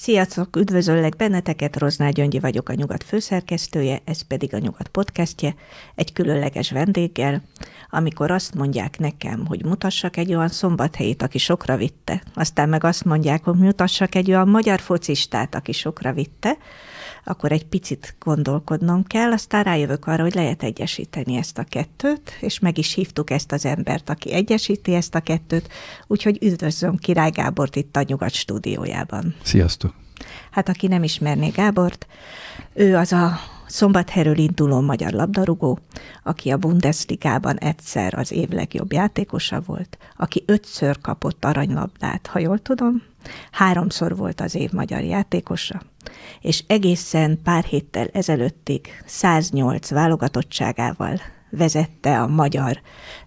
Sziasztok, üdvözöllek benneteket, Rozná Gyöngyi vagyok a Nyugat főszerkesztője, ez pedig a Nyugat podcastje, egy különleges vendéggel, amikor azt mondják nekem, hogy mutassak egy olyan szombathelyét, aki sokra vitte, aztán meg azt mondják, hogy mutassak egy olyan magyar focistát, aki sokra vitte, akkor egy picit gondolkodnom kell, aztán rájövök arra, hogy lehet egyesíteni ezt a kettőt, és meg is hívtuk ezt az embert, aki egyesíti ezt a kettőt, úgyhogy üdvözlöm Király Gábort itt a Nyugat stúdiójában. Sziasztok! Hát aki nem ismerné Gábort, ő az a szombatherről induló magyar labdarúgó, aki a Bundesligában egyszer az év legjobb játékosa volt, aki ötször kapott aranylabdát, ha jól tudom, háromszor volt az év magyar játékosa, és egészen pár héttel ezelőttig 108 válogatottságával vezette a magyar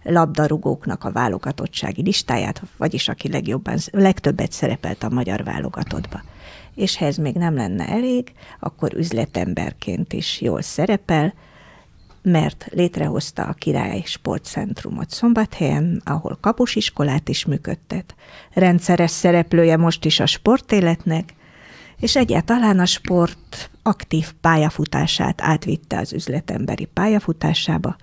labdarúgóknak a válogatottsági listáját, vagyis aki legjobban, legtöbbet szerepelt a magyar válogatottba. És ha ez még nem lenne elég, akkor üzletemberként is jól szerepel, mert létrehozta a Király Sportcentrumot Szombathelyen, ahol kapusiskolát is működtet. Rendszeres szereplője most is a sportéletnek, és egyáltalán a sport aktív pályafutását átvitte az üzletemberi pályafutásába,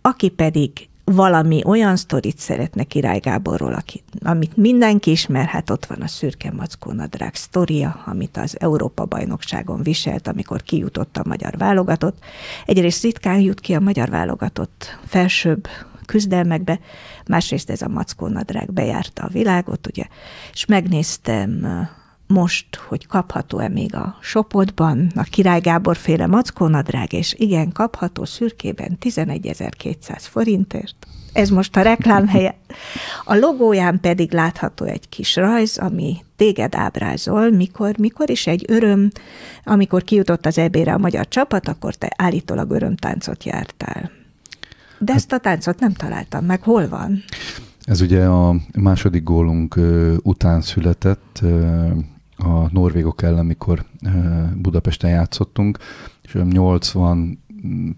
aki pedig valami olyan sztorit szeretne Király Gáborról, akit, amit mindenki ismer, hát ott van a szürke mackó nadrág sztoria, amit az Európa-bajnokságon viselt, amikor kijutott a magyar válogatott. Egyrészt ritkán jut ki a magyar válogatott felsőbb küzdelmekbe, másrészt ez a mackó nadrág bejárta a világot, ugye, és megnéztem most, hogy kapható-e még a Sopotban a Király Gábor féle mackónadrág, és igen, kapható szürkében 11.200 forintért. Ez most a reklám helye. A logóján pedig látható egy kis rajz, ami téged ábrázol, mikor, mikor is egy öröm, amikor kijutott az ebére a magyar csapat, akkor te állítólag örömtáncot jártál. De ezt a táncot nem találtam meg. Hol van? Ez ugye a második gólunk után született, a norvégok ellen, mikor eh, Budapesten játszottunk, és 80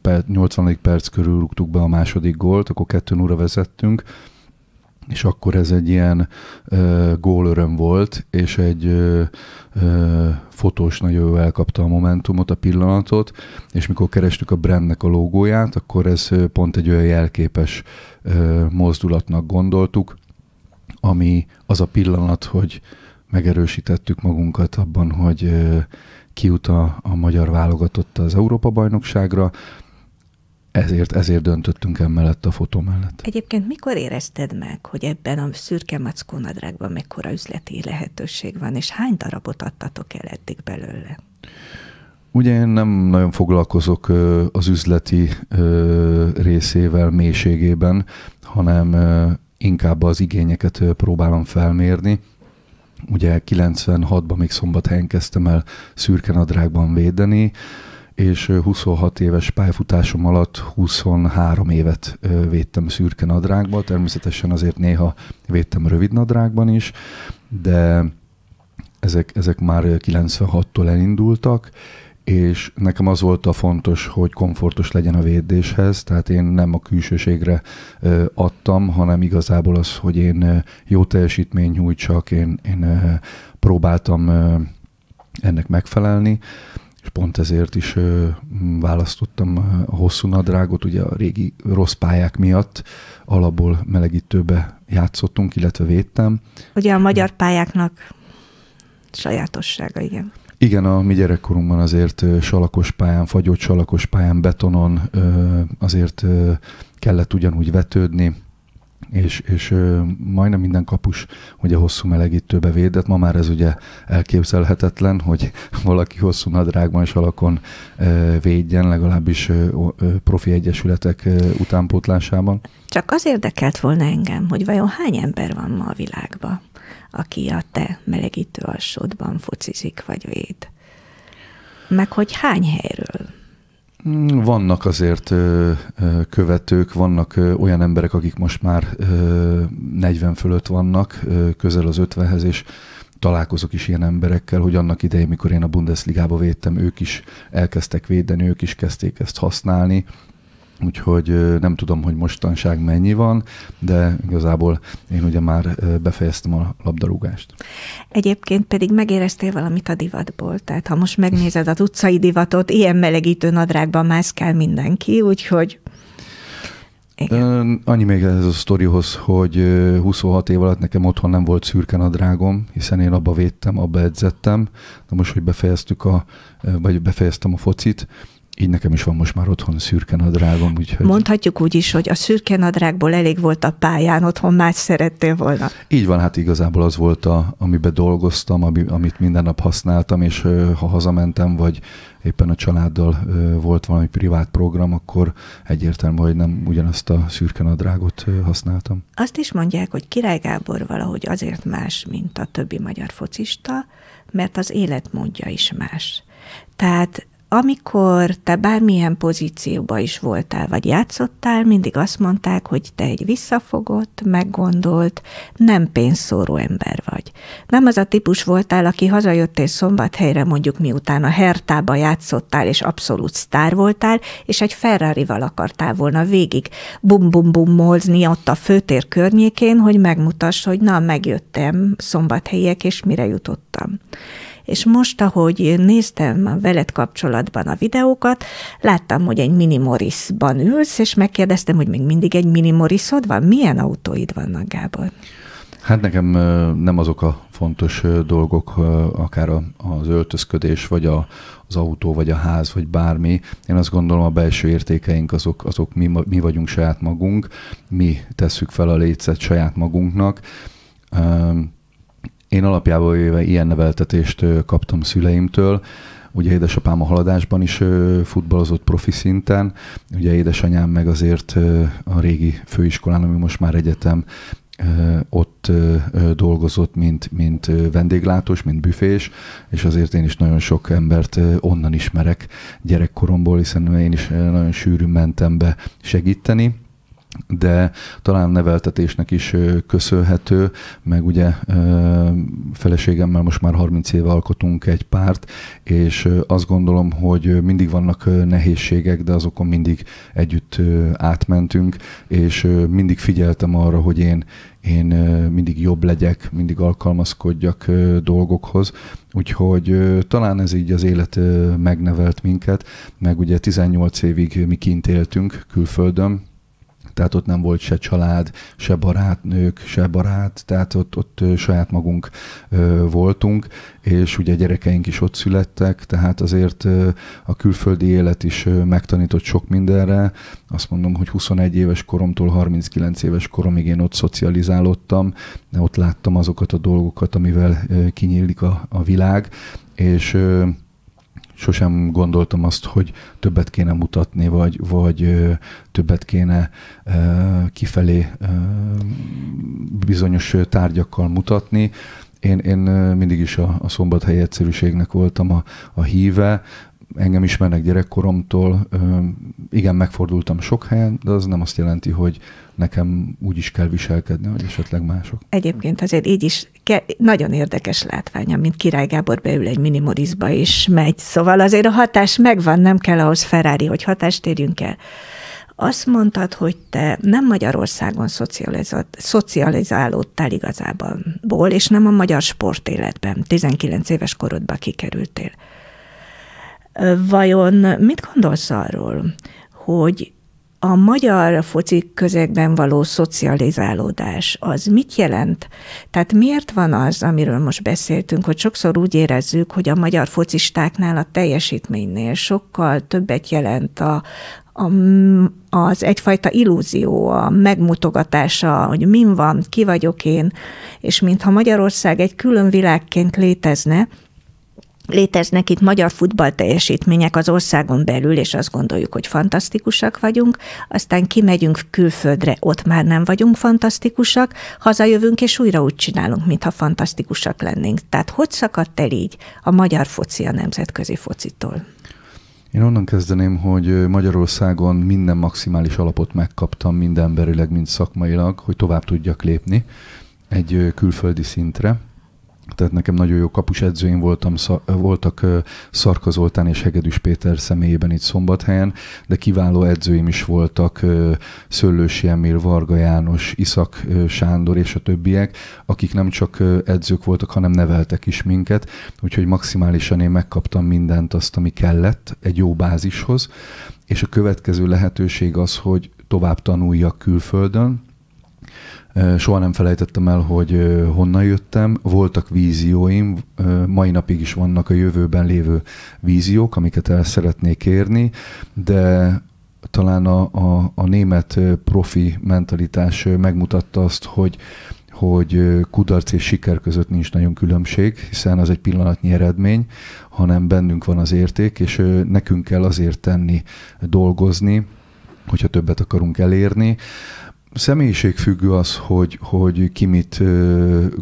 per, 80. perc körül rúgtuk be a második gólt, akkor kettőn 0 vezettünk, és akkor ez egy ilyen ö, eh, gólöröm volt, és egy ö, eh, ö, fotós nagyon jól elkapta a momentumot, a pillanatot, és mikor kerestük a brandnek a logóját, akkor ez pont egy olyan jelképes ö, mozdulatnak gondoltuk, ami az a pillanat, hogy megerősítettük magunkat abban, hogy kiut a, a magyar válogatott az Európa-bajnokságra, ezért, ezért döntöttünk emellett a fotó mellett. Egyébként mikor érezted meg, hogy ebben a szürke mackó nadrágban mekkora üzleti lehetőség van, és hány darabot adtatok el eddig belőle? Ugye én nem nagyon foglalkozok az üzleti részével mélységében, hanem inkább az igényeket próbálom felmérni, ugye 96-ban még szombathelyen kezdtem el szürkenadrágban védeni, és 26 éves pályafutásom alatt 23 évet védtem szürke nadrágban, természetesen azért néha védtem rövid nadrágban is, de ezek, ezek már 96-tól elindultak, és nekem az volt a fontos, hogy komfortos legyen a védéshez, tehát én nem a külsőségre adtam, hanem igazából az, hogy én jó teljesítmény nyújtsak, én, én próbáltam ennek megfelelni, és pont ezért is választottam a hosszú nadrágot, ugye a régi rossz pályák miatt alapból melegítőbe játszottunk, illetve védtem. Ugye a magyar pályáknak sajátossága, igen. Igen, a mi gyerekkorunkban azért salakos pályán, fagyott salakos pályán, betonon azért kellett ugyanúgy vetődni, és, és majdnem minden kapus ugye hosszú melegítőbe védett. Ma már ez ugye elképzelhetetlen, hogy valaki hosszú nadrágban és alakon védjen, legalábbis profi egyesületek utánpótlásában. Csak az érdekelt volna engem, hogy vajon hány ember van ma a világban, aki a te melegítő alsódban focizik vagy véd. Meg hogy hány helyről? Mm, vannak azért követők, vannak olyan emberek, akik most már 40 fölött vannak, közel az 50-hez, és találkozok is ilyen emberekkel, hogy annak idején, mikor én a Bundesligába védtem, ők is elkezdtek védeni, ők is kezdték ezt használni, úgyhogy nem tudom, hogy mostanság mennyi van, de igazából én ugye már befejeztem a labdarúgást. Egyébként pedig megéreztél valamit a divatból, tehát ha most megnézed az utcai divatot, ilyen melegítő nadrágban mászkál mindenki, úgyhogy igen. Annyi még ez a sztorihoz, hogy 26 év alatt nekem otthon nem volt szürke nadrágom, hiszen én abba védtem, abba edzettem. Na most, hogy befejeztük a, vagy befejeztem a focit, így nekem is van most már otthon szürke nadrágom, úgyhogy... Mondhatjuk úgy is, hogy a szürke nadrágból elég volt a pályán, otthon más szerettél volna. Így van, hát igazából az volt, a, amiben dolgoztam, ami, amit minden nap használtam, és ha hazamentem, vagy éppen a családdal volt valami privát program, akkor egyértelmű, hogy nem ugyanazt a szürke nadrágot használtam. Azt is mondják, hogy Király Gábor valahogy azért más, mint a többi magyar focista, mert az életmódja is más. Tehát amikor te bármilyen pozícióba is voltál, vagy játszottál, mindig azt mondták, hogy te egy visszafogott, meggondolt, nem pénzszóró ember vagy. Nem az a típus voltál, aki hazajöttél szombathelyre mondjuk miután a hertába játszottál, és abszolút sztár voltál, és egy Ferrari-val akartál volna végig bum bum bum molzni ott a főtér környékén, hogy megmutass, hogy na, megjöttem szombathelyek, és mire jutottam és most, ahogy néztem a veled kapcsolatban a videókat, láttam, hogy egy mini Morrisban ülsz, és megkérdeztem, hogy még mindig egy mini Morrisod van? Milyen autóid vannak, Gábor? Hát nekem nem azok a fontos dolgok, akár az öltözködés, vagy a, az autó, vagy a ház, vagy bármi. Én azt gondolom, a belső értékeink azok, azok mi, mi vagyunk saját magunk, mi tesszük fel a létszet saját magunknak. Én alapjából éve ilyen neveltetést kaptam szüleimtől, Ugye édesapám a haladásban is futballozott profi szinten, ugye édesanyám meg azért a régi főiskolán, ami most már egyetem, ott dolgozott, mint, mint vendéglátós, mint büfés, és azért én is nagyon sok embert onnan ismerek gyerekkoromból, hiszen én is nagyon sűrűn mentem be segíteni de talán neveltetésnek is köszönhető, meg ugye feleségemmel most már 30 éve alkotunk egy párt, és azt gondolom, hogy mindig vannak nehézségek, de azokon mindig együtt átmentünk, és mindig figyeltem arra, hogy én, én mindig jobb legyek, mindig alkalmazkodjak dolgokhoz, úgyhogy talán ez így az élet megnevelt minket, meg ugye 18 évig mi kint éltünk külföldön, tehát ott nem volt se család, se barátnők, se barát, tehát ott, ott saját magunk voltunk, és ugye gyerekeink is ott születtek, tehát azért a külföldi élet is megtanított sok mindenre. Azt mondom, hogy 21 éves koromtól 39 éves koromig én ott szocializálódtam, ott láttam azokat a dolgokat, amivel kinyílik a, a világ, és sosem gondoltam azt, hogy többet kéne mutatni, vagy, vagy többet kéne kifelé bizonyos tárgyakkal mutatni. Én, én mindig is a, a szombathelyi egyszerűségnek voltam a, a híve, engem ismernek gyerekkoromtól, igen, megfordultam sok helyen, de az nem azt jelenti, hogy nekem úgy is kell viselkedni, hogy esetleg mások. Egyébként azért így is ke- nagyon érdekes látványa, mint Király Gábor beül egy minimorizba is megy. Szóval azért a hatás megvan, nem kell ahhoz Ferrari, hogy hatást érjünk el. Azt mondtad, hogy te nem Magyarországon szocializálódtál igazából, és nem a magyar sportéletben, 19 éves korodban kikerültél. Vajon mit gondolsz arról, hogy a magyar foci közegben való szocializálódás az mit jelent? Tehát miért van az, amiről most beszéltünk, hogy sokszor úgy érezzük, hogy a magyar focistáknál a teljesítménynél sokkal többet jelent a, a, az egyfajta illúzió, a megmutogatása, hogy min van, ki vagyok én, és mintha Magyarország egy külön világként létezne, Léteznek itt magyar futball teljesítmények az országon belül, és azt gondoljuk, hogy fantasztikusak vagyunk, aztán kimegyünk külföldre, ott már nem vagyunk fantasztikusak, hazajövünk, és újra úgy csinálunk, mintha fantasztikusak lennénk. Tehát hogy szakadt el így a magyar foci a nemzetközi focitól? Én onnan kezdeném, hogy Magyarországon minden maximális alapot megkaptam, mind emberileg, mind szakmailag, hogy tovább tudjak lépni egy külföldi szintre tehát nekem nagyon jó kapus edzőim voltam, voltak Szarka Zoltán és Hegedűs Péter személyében itt Szombathelyen, de kiváló edzőim is voltak Szöllősi Emil, Varga János, Iszak Sándor és a többiek, akik nem csak edzők voltak, hanem neveltek is minket, úgyhogy maximálisan én megkaptam mindent azt, ami kellett egy jó bázishoz, és a következő lehetőség az, hogy tovább tanuljak külföldön, Soha nem felejtettem el, hogy honnan jöttem. Voltak vízióim, mai napig is vannak a jövőben lévő víziók, amiket el szeretnék érni, de talán a, a, a német profi mentalitás megmutatta azt, hogy hogy kudarc és siker között nincs nagyon különbség, hiszen az egy pillanatnyi eredmény, hanem bennünk van az érték, és nekünk kell azért tenni, dolgozni, hogyha többet akarunk elérni. Személyiségfüggő az, hogy, hogy ki mit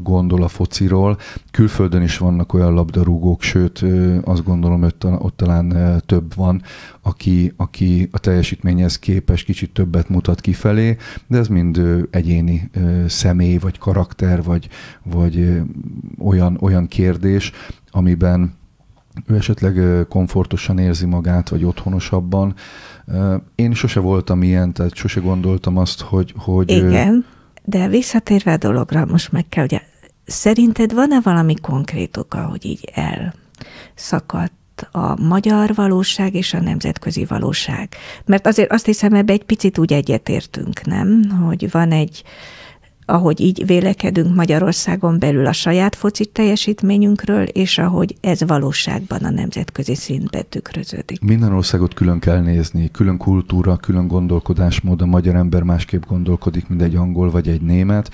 gondol a fociról. Külföldön is vannak olyan labdarúgók, sőt, azt gondolom, hogy ott talán több van, aki, aki a teljesítményhez képes kicsit többet mutat kifelé, de ez mind egyéni személy, vagy karakter, vagy, vagy olyan, olyan kérdés, amiben ő esetleg komfortosan érzi magát, vagy otthonosabban. Én sose voltam ilyen, tehát sose gondoltam azt, hogy... hogy Igen, de visszatérve a dologra, most meg kell, ugye, szerinted van-e valami konkrét oka, hogy így elszakadt a magyar valóság és a nemzetközi valóság? Mert azért azt hiszem, ebbe egy picit úgy egyetértünk, nem? Hogy van egy, ahogy így vélekedünk Magyarországon belül a saját foci teljesítményünkről, és ahogy ez valóságban a nemzetközi szintben tükröződik. Minden országot külön kell nézni, külön kultúra, külön gondolkodásmód, a magyar ember másképp gondolkodik, mint egy angol vagy egy német,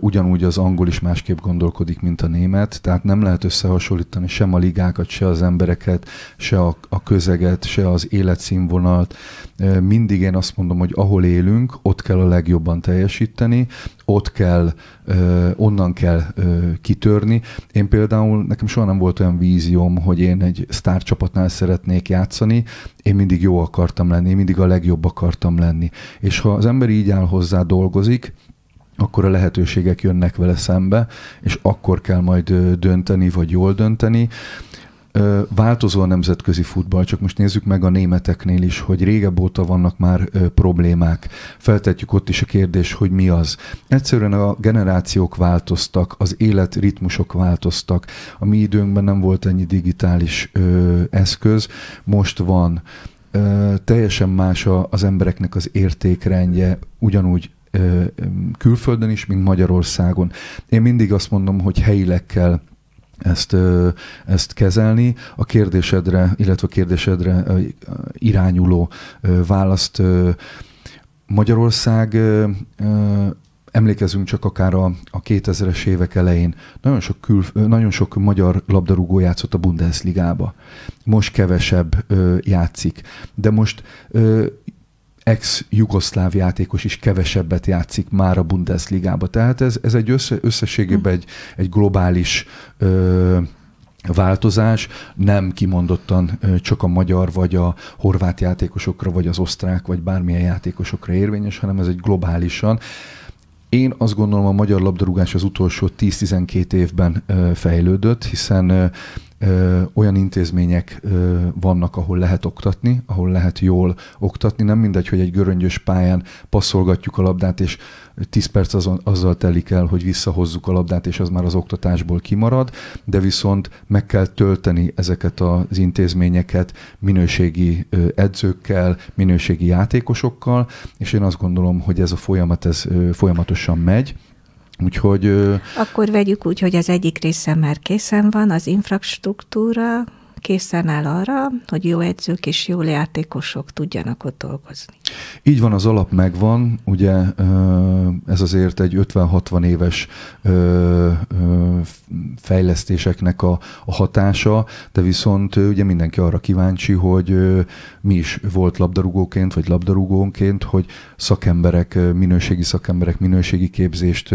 ugyanúgy az angol is másképp gondolkodik, mint a német, tehát nem lehet összehasonlítani sem a ligákat, se az embereket, se a, a közeget, se az életszínvonalt. Mindig én azt mondom, hogy ahol élünk, ott kell a legjobban teljesíteni, ott kell, onnan kell kitörni. Én például, nekem soha nem volt olyan vízióm, hogy én egy sztárcsapatnál szeretnék játszani, én mindig jó akartam lenni, én mindig a legjobb akartam lenni. És ha az ember így áll hozzá, dolgozik, akkor a lehetőségek jönnek vele szembe, és akkor kell majd dönteni, vagy jól dönteni. Változó a nemzetközi futball, csak most nézzük meg a németeknél is, hogy régebb óta vannak már problémák. Feltetjük ott is a kérdés, hogy mi az. Egyszerűen a generációk változtak, az életritmusok változtak. A mi időnkben nem volt ennyi digitális ö, eszköz, most van. Ö, teljesen más a, az embereknek az értékrendje, ugyanúgy külföldön is, mint Magyarországon. Én mindig azt mondom, hogy helyileg kell ezt, ezt kezelni. A kérdésedre, illetve a kérdésedre irányuló választ Magyarország Emlékezünk csak akár a, a 2000-es évek elején. Nagyon sok, kül, nagyon sok magyar labdarúgó játszott a Bundesligába. Most kevesebb ö, játszik. De most ö, ex-jugoszláv játékos is kevesebbet játszik már a Bundesligába. Tehát ez, ez egy össze, összességében hm. egy, egy globális ö, változás, nem kimondottan csak a magyar, vagy a horvát játékosokra, vagy az osztrák, vagy bármilyen játékosokra érvényes, hanem ez egy globálisan. Én azt gondolom, a magyar labdarúgás az utolsó 10-12 évben fejlődött, hiszen olyan intézmények vannak, ahol lehet oktatni, ahol lehet jól oktatni. Nem mindegy, hogy egy göröngyös pályán passzolgatjuk a labdát, és 10 perc azon, azzal telik el, hogy visszahozzuk a labdát, és az már az oktatásból kimarad, de viszont meg kell tölteni ezeket az intézményeket minőségi edzőkkel, minőségi játékosokkal, és én azt gondolom, hogy ez a folyamat ez folyamatosan megy. Úgyhogy... Akkor vegyük úgy, hogy az egyik része már készen van, az infrastruktúra készen áll arra, hogy jó edzők és jó játékosok tudjanak ott dolgozni. Így van, az alap megvan, ugye ez azért egy 50-60 éves fejlesztéseknek a, a hatása, de viszont ugye mindenki arra kíváncsi, hogy mi is volt labdarúgóként, vagy labdarúgónként, hogy szakemberek, minőségi szakemberek minőségi képzést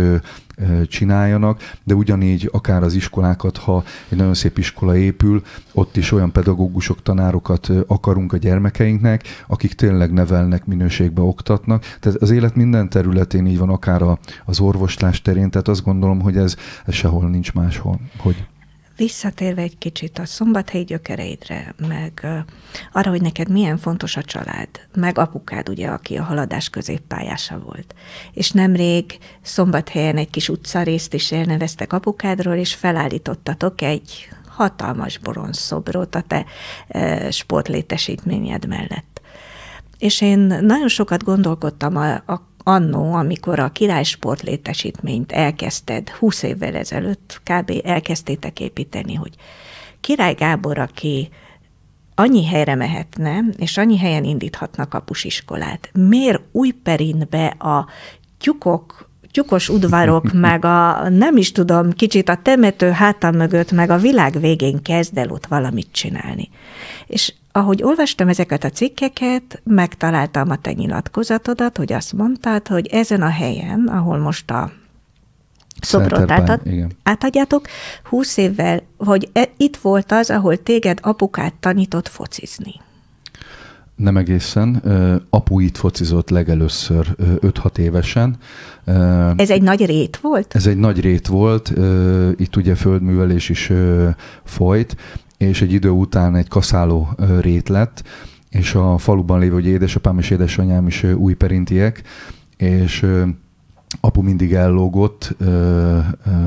csináljanak, de ugyanígy akár az iskolákat, ha egy nagyon szép iskola épül, ott is olyan pedagógusok, tanárokat akarunk a gyermekeinknek, akik tényleg nevelnek, minőségbe oktatnak. Tehát az élet minden területén így van, akár az orvoslás terén, tehát azt gondolom, hogy ez, ez sehol nincs máshol. Hogy visszatérve egy kicsit a szombathelyi gyökereidre, meg arra, hogy neked milyen fontos a család, meg apukád, ugye, aki a haladás középpályása volt. És nemrég szombathelyen egy kis utcarészt is elneveztek apukádról, és felállítottatok egy hatalmas boronszobrot a te sportlétesítményed mellett. És én nagyon sokat gondolkodtam a, a annó, amikor a király sportlétesítményt elkezdted, 20 évvel ezelőtt kb. elkezdtétek építeni, hogy Király Gábor, aki annyi helyre mehetne, és annyi helyen indíthatna iskolát, Miért Újperinbe a tyukok, tyukos udvarok, meg a nem is tudom, kicsit a temető hátam mögött, meg a világ végén kezd el ott valamit csinálni. És ahogy olvastam ezeket a cikkeket, megtaláltam a te nyilatkozatodat, hogy azt mondtad, hogy ezen a helyen, ahol most a szobrot átad, átadjátok, húsz évvel, hogy e, itt volt az, ahol téged apukát tanított focizni. Nem egészen. Apu itt focizott legelőször 5-6 évesen. Ez egy nagy rét volt? Ez egy nagy rét volt. Itt ugye földművelés is folyt és egy idő után egy kaszáló rét lett, és a faluban lévő, hogy édesapám és édesanyám is új perintiek, és apu mindig ellógott ö, ö,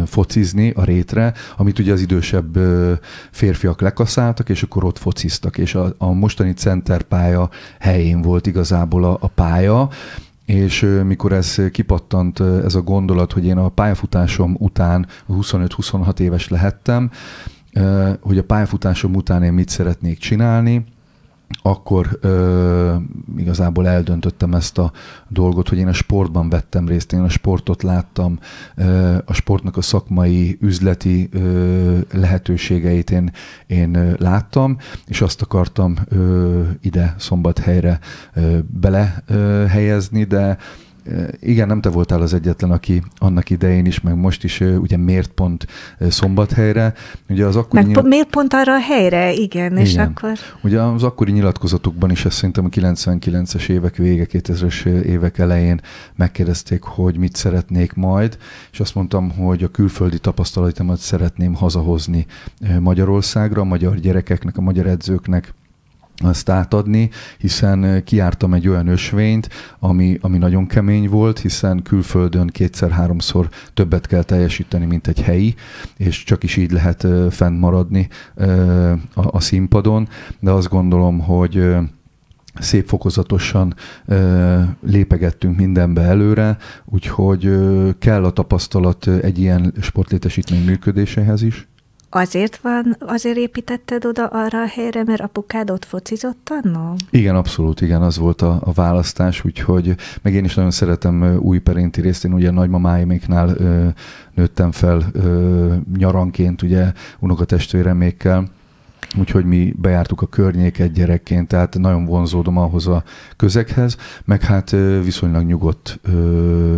focizni a rétre, amit ugye az idősebb ö, férfiak lekaszáltak, és akkor ott fociztak, és a, a mostani centerpálya helyén volt igazából a, a pálya, és mikor ez kipattant, ez a gondolat, hogy én a pályafutásom után 25-26 éves lehettem, hogy a pályafutásom után én mit szeretnék csinálni, akkor ö, igazából eldöntöttem ezt a dolgot, hogy én a sportban vettem részt, én a sportot láttam, ö, a sportnak a szakmai, üzleti ö, lehetőségeit én, én láttam, és azt akartam ö, ide, szombathelyre ö, belehelyezni, de igen, nem te voltál az egyetlen, aki annak idején is, meg most is, ugye miért pont Szombathelyre? Ugye az akkori Mert nyilat... miért pont arra a helyre? Igen, igen, és akkor... Ugye az akkori nyilatkozatukban is, ezt szerintem a 99-es évek vége, 2000-es évek elején megkérdezték, hogy mit szeretnék majd, és azt mondtam, hogy a külföldi tapasztalatomat szeretném hazahozni Magyarországra, a magyar gyerekeknek, a magyar edzőknek azt átadni, hiszen kiártam egy olyan ösvényt, ami, ami nagyon kemény volt, hiszen külföldön kétszer-háromszor többet kell teljesíteni, mint egy helyi, és csak is így lehet fent maradni a, a színpadon, de azt gondolom, hogy szép fokozatosan ö, lépegettünk mindenbe előre, úgyhogy ö, kell a tapasztalat egy ilyen sportlétesítmény működéséhez is. Azért van, azért építetted oda arra a helyre, mert apukád ott focizott annó? Igen, abszolút, igen, az volt a, a választás, úgyhogy meg én is nagyon szeretem Újperinti részt, én ugye nagymamáiméknál ö, nőttem fel ö, nyaranként, ugye unokatestvéremékkel, Úgyhogy mi bejártuk a környéket gyerekként, tehát nagyon vonzódom ahhoz a közeghez, meg hát viszonylag nyugodt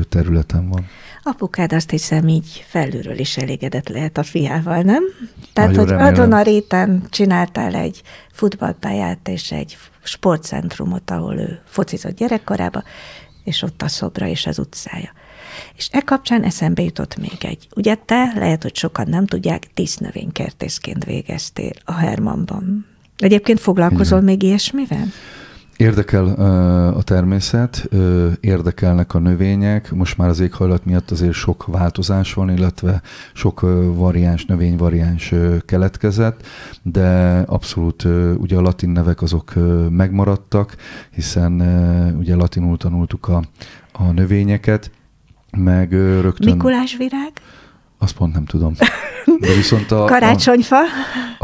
területen van. Apukád azt hiszem így felülről is elégedett lehet a fiával, nem? Tehát, Nagyon hogy remélem. a réten csináltál egy futballpályát és egy sportcentrumot, ahol ő focizott gyerekkorába, és ott a szobra és az utcája. És e kapcsán eszembe jutott még egy. Ugye te, lehet, hogy sokan nem tudják, dísznövénykertészként végeztél a Hermanban. Egyébként foglalkozol Igen. még ilyesmivel? Érdekel uh, a természet, uh, érdekelnek a növények, most már az éghajlat miatt azért sok változás van, illetve sok uh, variáns, növényvariáns keletkezett, de abszolút ugye a latin nevek azok megmaradtak, hiszen ugye latinul tanultuk a, a növényeket, meg rögtön... Mikulás virág? Azt pont nem tudom. De viszont a, Karácsonyfa? A,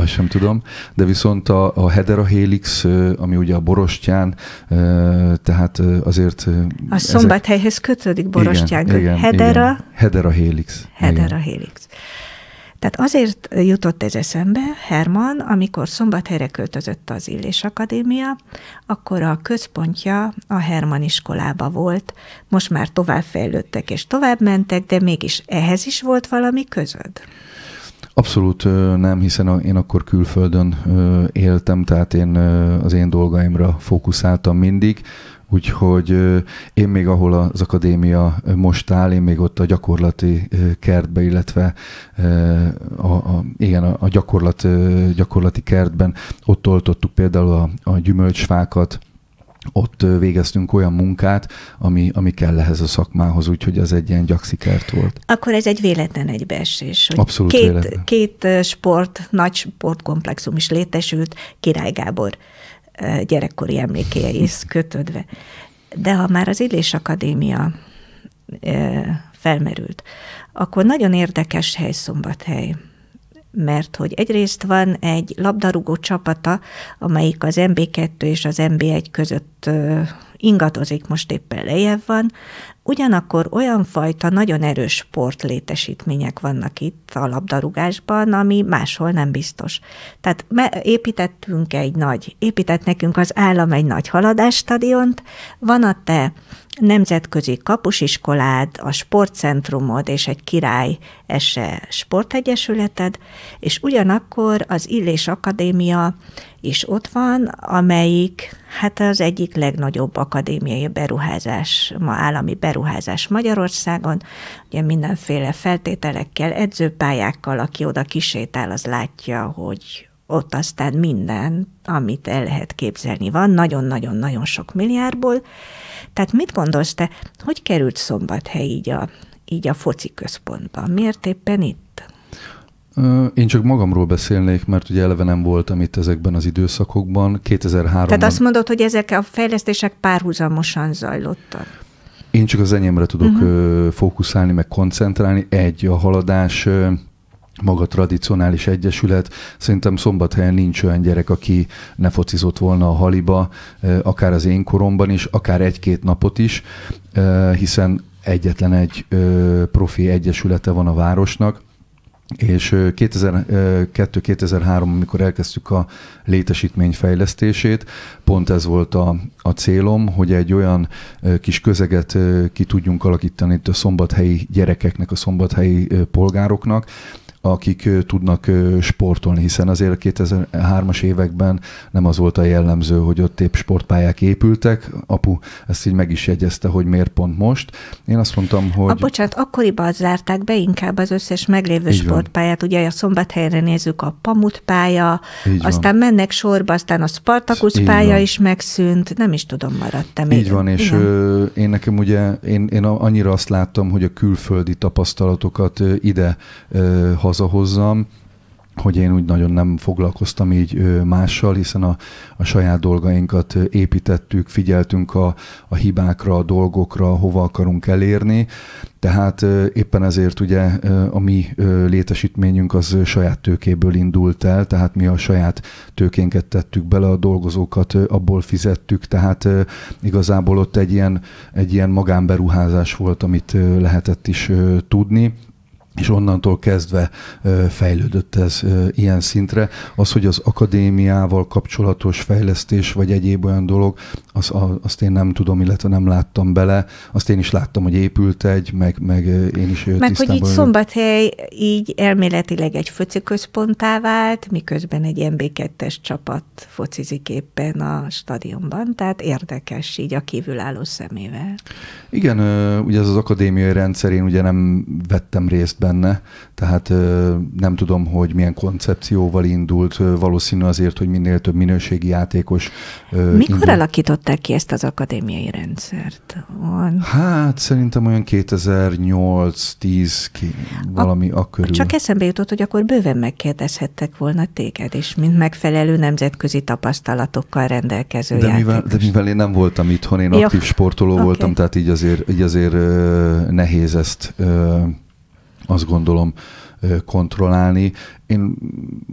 azt sem tudom, de viszont a, a Hedera helix, ami ugye a Borostyán, tehát azért... A szombathelyhez kötődik Borostyán. Igen, igen, Hedera? Igen. Hedera helix. Hedera igen. helix. Tehát azért jutott ez eszembe, Herman, amikor Szombathelyre költözött az Illés Akadémia, akkor a központja a Herman iskolába volt. Most már továbbfejlődtek és továbbmentek, de mégis ehhez is volt valami közöd. Abszolút nem, hiszen én akkor külföldön éltem, tehát én az én dolgaimra fókuszáltam mindig. Úgyhogy én még, ahol az akadémia most áll, én még ott a gyakorlati kertbe, illetve a, a, igen, a gyakorlat, gyakorlati kertben ott oltottuk például a, a gyümölcsfákat, ott végeztünk olyan munkát, ami, ami kell ehhez a szakmához, úgyhogy az egy ilyen gyakszikert volt. Akkor ez egy véletlen egybeesés. Abszolút két, véletlen. két sport, nagy sportkomplexum is létesült, Király Gábor gyerekkori is kötődve. De ha már az Illés Akadémia felmerült, akkor nagyon érdekes hely Szombathely mert hogy egyrészt van egy labdarúgó csapata, amelyik az MB2 és az MB1 között ingatozik, most éppen lejjebb van, Ugyanakkor olyan fajta nagyon erős sportlétesítmények vannak itt a labdarúgásban, ami máshol nem biztos. Tehát építettünk egy nagy, épített nekünk az állam egy nagy haladásstadiont, van a te nemzetközi kapusiskolád, a sportcentrumod és egy király ese sportegyesületed, és ugyanakkor az Illés Akadémia is ott van, amelyik hát az egyik legnagyobb akadémiai beruházás, ma állami beruházás Magyarországon, ugye mindenféle feltételekkel, edzőpályákkal, aki oda kisétál, az látja, hogy ott aztán minden, amit el lehet képzelni van, nagyon-nagyon-nagyon sok milliárdból, tehát mit gondolsz te, hogy került Szombathely így a, így a foci központba? Miért éppen itt? Én csak magamról beszélnék, mert ugye eleve nem voltam itt ezekben az időszakokban. 2003 Tehát azt mondod, hogy ezek a fejlesztések párhuzamosan zajlottak. Én csak az enyémre tudok uh-huh. fókuszálni, meg koncentrálni. Egy, a haladás maga tradicionális egyesület. Szerintem szombathelyen nincs olyan gyerek, aki ne focizott volna a haliba, akár az én koromban is, akár egy-két napot is, hiszen egyetlen egy profi egyesülete van a városnak, és 2002-2003, amikor elkezdtük a létesítmény fejlesztését, pont ez volt a, a célom, hogy egy olyan kis közeget ki tudjunk alakítani itt a szombathelyi gyerekeknek, a szombathelyi polgároknak, akik tudnak sportolni, hiszen azért a 2003-as években nem az volt a jellemző, hogy ott épp sportpályák épültek. Apu ezt így meg is jegyezte, hogy miért pont most. Én azt mondtam, hogy... A bocsánat, akkoriban zárták be inkább az összes meglévő így sportpályát. Van. Ugye a szombathelyre nézzük a Pamut pálya, így aztán van. mennek sorba, aztán a spartakus így pálya van. is megszűnt, nem is tudom, maradt-e még. Így van, és ö, én nekem ugye, én, én annyira azt láttam, hogy a külföldi tapasztalatokat ide hazahozzam, hogy én úgy nagyon nem foglalkoztam így mással, hiszen a, a saját dolgainkat építettük, figyeltünk a, a hibákra, a dolgokra, hova akarunk elérni, tehát éppen ezért ugye a mi létesítményünk az saját tőkéből indult el, tehát mi a saját tőkénket tettük bele, a dolgozókat abból fizettük, tehát igazából ott egy ilyen, egy ilyen magánberuházás volt, amit lehetett is tudni és onnantól kezdve fejlődött ez ilyen szintre. Az, hogy az akadémiával kapcsolatos fejlesztés, vagy egyéb olyan dolog, az, azt én nem tudom, illetve nem láttam bele. Azt én is láttam, hogy épült egy, meg, meg én is Meg hogy így Szombathely így elméletileg egy foci központá vált, miközben egy MB2-es csapat focizik éppen a stadionban, tehát érdekes így a kívülálló szemével. Igen, ugye ez az akadémiai rendszer, én ugye nem vettem részt benne, benne, tehát nem tudom, hogy milyen koncepcióval indult, valószínű azért, hogy minél több minőségi játékos. Mikor indult. alakították ki ezt az akadémiai rendszert? Van. Hát szerintem olyan 2008-10 ki, valami a, körül. Csak eszembe jutott, hogy akkor bőven megkérdezhettek volna téged is, mint megfelelő nemzetközi tapasztalatokkal rendelkező de játékos. mivel, de mivel én nem voltam itthon, én Jó. aktív sportoló okay. voltam, tehát így azért, így azért nehéz ezt azt gondolom kontrollálni. Én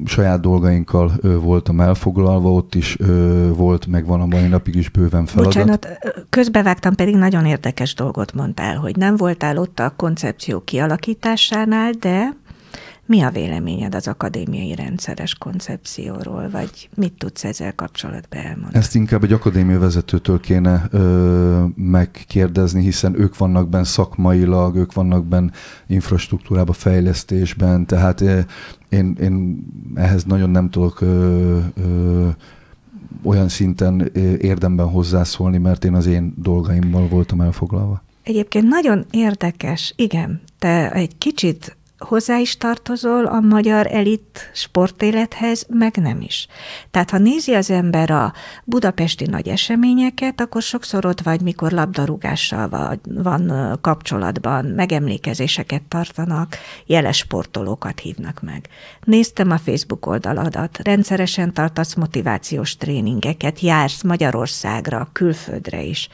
saját dolgainkkal voltam elfoglalva, ott is volt, meg van a mai napig is bőven feladat. Bocsánat, közbevágtam pedig nagyon érdekes dolgot mondtál, hogy nem voltál ott a koncepció kialakításánál, de mi a véleményed az akadémiai rendszeres koncepcióról, vagy mit tudsz ezzel kapcsolatban elmondani? Ezt inkább egy akadémia vezetőtől kéne ö, megkérdezni, hiszen ők vannak benne szakmailag, ők vannak benne infrastruktúrába, fejlesztésben, tehát én, én ehhez nagyon nem tudok ö, ö, olyan szinten érdemben hozzászólni, mert én az én dolgaimmal voltam elfoglalva. Egyébként nagyon érdekes, igen, te egy kicsit hozzá is tartozol a magyar elit sportélethez, meg nem is. Tehát ha nézi az ember a budapesti nagy eseményeket, akkor sokszor ott vagy, mikor labdarúgással vagy, van kapcsolatban, megemlékezéseket tartanak, jeles sportolókat hívnak meg. Néztem a Facebook oldaladat, rendszeresen tartasz motivációs tréningeket, jársz Magyarországra, külföldre is.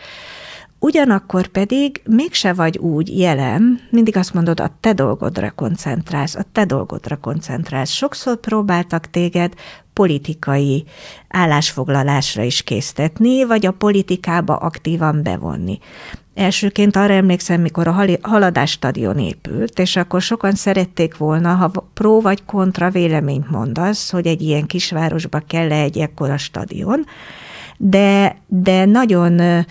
Ugyanakkor pedig mégse vagy úgy jelen, mindig azt mondod, a te dolgodra koncentrálsz, a te dolgodra koncentrálsz. Sokszor próbáltak téged politikai állásfoglalásra is késztetni, vagy a politikába aktívan bevonni. Elsőként arra emlékszem, mikor a haladás stadion épült, és akkor sokan szerették volna, ha pró vagy kontra véleményt mondasz, hogy egy ilyen kisvárosba kell -e egy ekkora stadion, de, de nagyon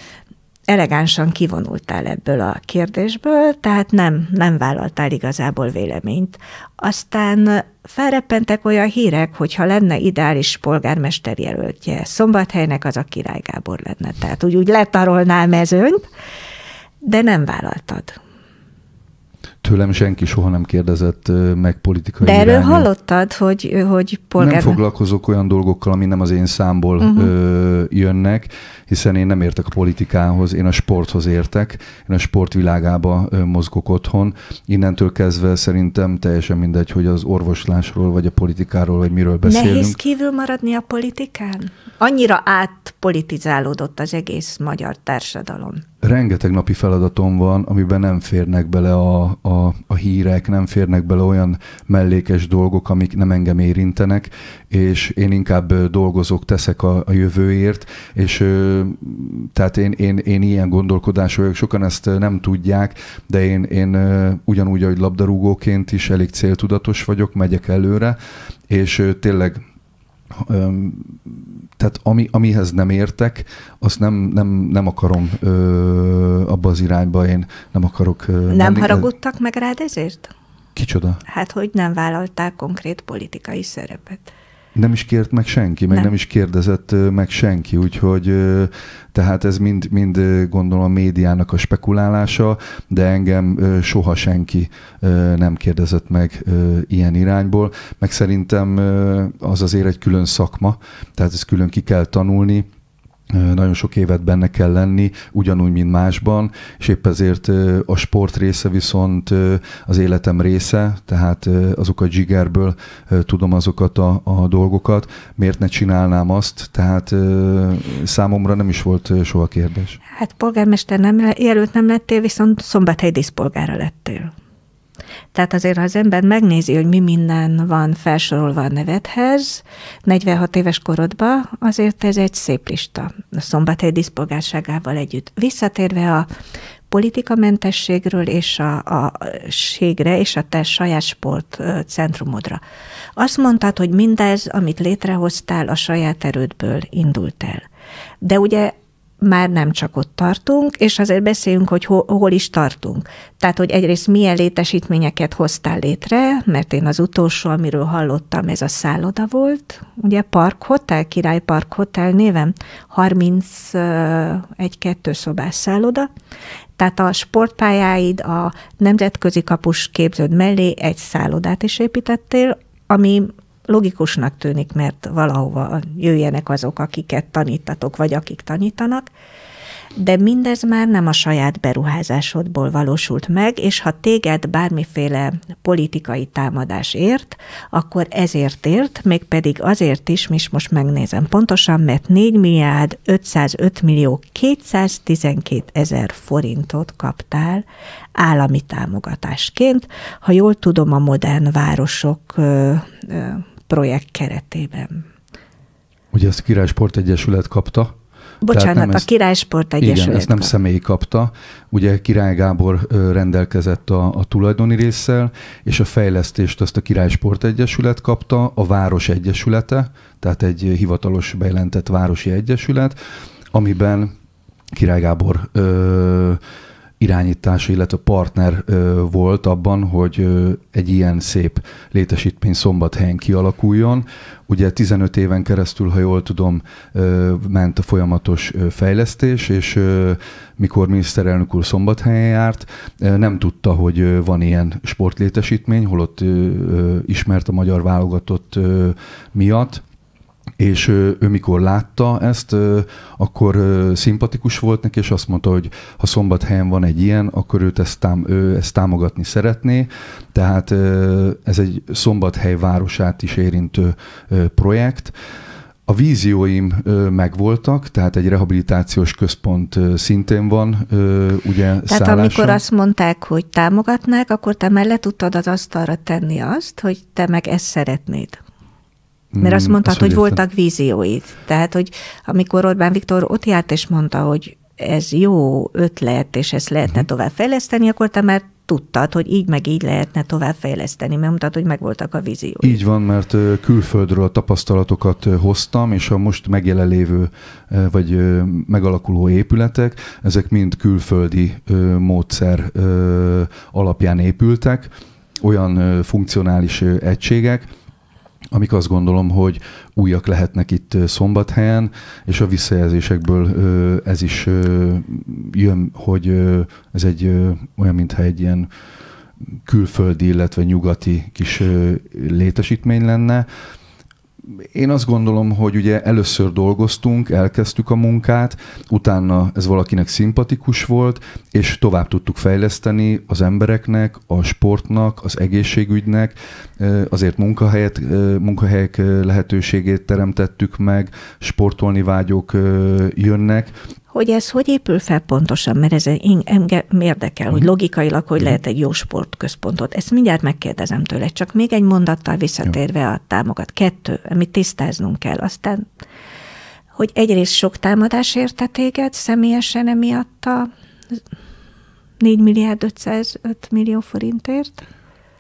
elegánsan kivonultál ebből a kérdésből, tehát nem, nem vállaltál igazából véleményt. Aztán felrepentek olyan hírek, hogy ha lenne ideális polgármester jelöltje Szombathelynek, az a Király Gábor lenne. Tehát úgy, úgy letarolnál mezőnyt, de nem vállaltad. Tőlem senki soha nem kérdezett meg politikai De erről irányú. hallottad, hogy, hogy polgár... Nem foglalkozok olyan dolgokkal, ami nem az én számból uh-huh. jönnek, hiszen én nem értek a politikához, én a sporthoz értek, én a sportvilágába mozgok otthon. Innentől kezdve szerintem teljesen mindegy, hogy az orvoslásról, vagy a politikáról, vagy miről beszélünk. Nehéz kívül maradni a politikán? Annyira átpolitizálódott az egész magyar társadalom rengeteg napi feladatom van, amiben nem férnek bele a, a, a hírek, nem férnek bele olyan mellékes dolgok, amik nem engem érintenek, és én inkább dolgozok, teszek a, a jövőért, és tehát én, én, én ilyen gondolkodású vagyok, sokan ezt nem tudják, de én, én ugyanúgy, ahogy labdarúgóként is elég céltudatos vagyok, megyek előre, és tényleg tehát ami, amihez nem értek, azt nem, nem, nem akarom ö, abba az irányba, én nem akarok. Ö, nem menni. haragudtak meg rád ezért? Kicsoda? Hát, hogy nem vállalták konkrét politikai szerepet. Nem is kért meg senki, meg nem, nem is kérdezett meg senki, úgyhogy tehát ez mind, mind gondolom a médiának a spekulálása, de engem soha senki nem kérdezett meg ilyen irányból, meg szerintem az azért egy külön szakma, tehát ezt külön ki kell tanulni, nagyon sok évet benne kell lenni, ugyanúgy, mint másban, és épp ezért a sport része viszont az életem része, tehát azok a zsigerből tudom azokat a, a dolgokat. Miért ne csinálnám azt? Tehát számomra nem is volt soha kérdés. Hát polgármester nem, jelölt nem lettél, viszont szombathely díszpolgára lettél. Tehát azért, ha az ember megnézi, hogy mi minden van felsorolva a nevedhez, 46 éves korodba azért ez egy szép lista, a szombathelyi diszpolgárságával együtt. Visszatérve a politikamentességről és a, a ségre és a te saját sportcentrumodra. Azt mondtad, hogy mindez, amit létrehoztál, a saját erődből indult el. De ugye már nem csak ott tartunk, és azért beszéljünk, hogy hol, hol is tartunk. Tehát, hogy egyrészt milyen létesítményeket hoztál létre, mert én az utolsó, amiről hallottam, ez a szálloda volt, ugye Park Hotel, Király Park Hotel néven, 31-2 szobás szálloda, tehát a sportpályáid, a nemzetközi kapus képződ mellé egy szállodát is építettél, ami logikusnak tűnik, mert valahova jöjjenek azok, akiket tanítatok, vagy akik tanítanak, de mindez már nem a saját beruházásodból valósult meg, és ha téged bármiféle politikai támadás ért, akkor ezért ért, mégpedig azért is, mi is most megnézem pontosan, mert 4 milliárd 505 millió 212 ezer forintot kaptál állami támogatásként. Ha jól tudom, a modern városok projekt keretében. Ugye ezt a Király Sport Egyesület kapta, Bocsánat, ezt, a Sport Egyesület. Igen, ezt nem személy kapta. Ugye Király Gábor rendelkezett a, a tulajdoni résszel, és a fejlesztést azt a Sport Egyesület kapta, a Város Egyesülete, tehát egy hivatalos bejelentett városi egyesület, amiben Király Gábor ö, irányítás, illetve partner ö, volt abban, hogy ö, egy ilyen szép létesítmény szombathelyen kialakuljon. Ugye 15 éven keresztül, ha jól tudom, ö, ment a folyamatos fejlesztés, és mikor miniszterelnök úr szombathelyen járt, nem tudta, hogy van ilyen sportlétesítmény, holott ismert a magyar válogatott miatt, és ő, ő mikor látta ezt, akkor szimpatikus volt neki, és azt mondta, hogy ha szombathelyen van egy ilyen, akkor őt ezt, tám, ő ezt támogatni szeretné. Tehát ez egy szombathely városát is érintő projekt. A vízióim megvoltak, tehát egy rehabilitációs központ szintén van, ugye Tehát szállása. amikor azt mondták, hogy támogatnák, akkor te mellett tudtad az asztalra tenni azt, hogy te meg ezt szeretnéd. Mert azt mm, mondtad, azt hogy, voltak vízióid. Tehát, hogy amikor Orbán Viktor ott járt és mondta, hogy ez jó ötlet, és ezt lehetne uh-huh. Mhm. továbbfejleszteni, akkor te már tudtad, hogy így meg így lehetne továbbfejleszteni, mert mondtad, hogy megvoltak a vízió. Így van, mert külföldről a tapasztalatokat hoztam, és a most megjelenlévő vagy megalakuló épületek, ezek mind külföldi módszer alapján épültek, olyan funkcionális egységek, amik azt gondolom, hogy újak lehetnek itt szombathelyen, és a visszajelzésekből ez is jön, hogy ez egy olyan, mintha egy ilyen külföldi, illetve nyugati kis létesítmény lenne, én azt gondolom, hogy ugye először dolgoztunk, elkezdtük a munkát, utána ez valakinek szimpatikus volt, és tovább tudtuk fejleszteni az embereknek, a sportnak, az egészségügynek, azért munkahelyet, munkahelyek lehetőségét teremtettük meg, sportolni vágyók jönnek, hogy ez hogy épül fel pontosan, mert ez engem érdekel, hogy mhm. logikailag hogy mhm. lehet egy jó sportközpontot. Ezt mindjárt megkérdezem tőle, csak még egy mondattal visszatérve a támogat. Kettő, amit tisztáznunk kell. Aztán, hogy egyrészt sok támadás érte téged személyesen emiatt a 4 milliárd 505 millió forintért,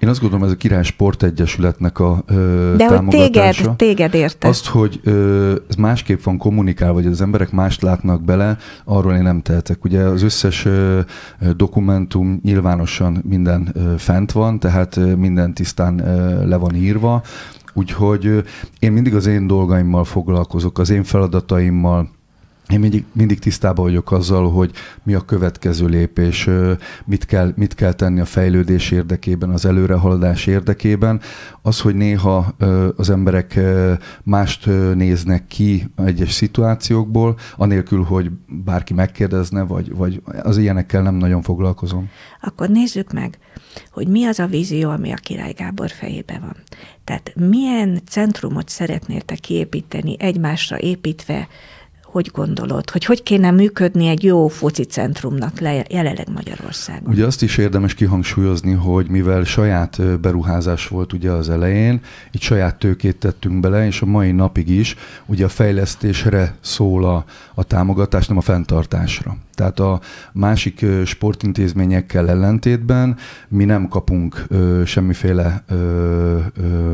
én azt gondolom, ez a Király Sport Egyesületnek a ö, De hogy téged, téged érte. Azt, hogy ö, ez másképp van kommunikálva, vagy az emberek mást látnak bele, arról én nem tehetek. Ugye az összes ö, dokumentum nyilvánosan minden ö, fent van, tehát ö, minden tisztán ö, le van írva, úgyhogy ö, én mindig az én dolgaimmal foglalkozok, az én feladataimmal, én mindig, mindig tisztában vagyok azzal, hogy mi a következő lépés, mit kell, mit kell tenni a fejlődés érdekében, az előrehaladás érdekében. Az, hogy néha az emberek mást néznek ki egyes szituációkból, anélkül, hogy bárki megkérdezne, vagy, vagy az ilyenekkel nem nagyon foglalkozom. Akkor nézzük meg, hogy mi az a vízió, ami a Király Gábor fejében van. Tehát milyen centrumot szeretnél te kiépíteni egymásra építve, hogy gondolod, hogy hogy kéne működni egy jó focicentrumnak le, jelenleg Magyarországon? Ugye azt is érdemes kihangsúlyozni, hogy mivel saját beruházás volt ugye az elején, itt saját tőkét tettünk bele, és a mai napig is ugye a fejlesztésre szól a, a támogatás, nem a fenntartásra. Tehát a másik sportintézményekkel ellentétben mi nem kapunk ö, semmiféle ö, ö,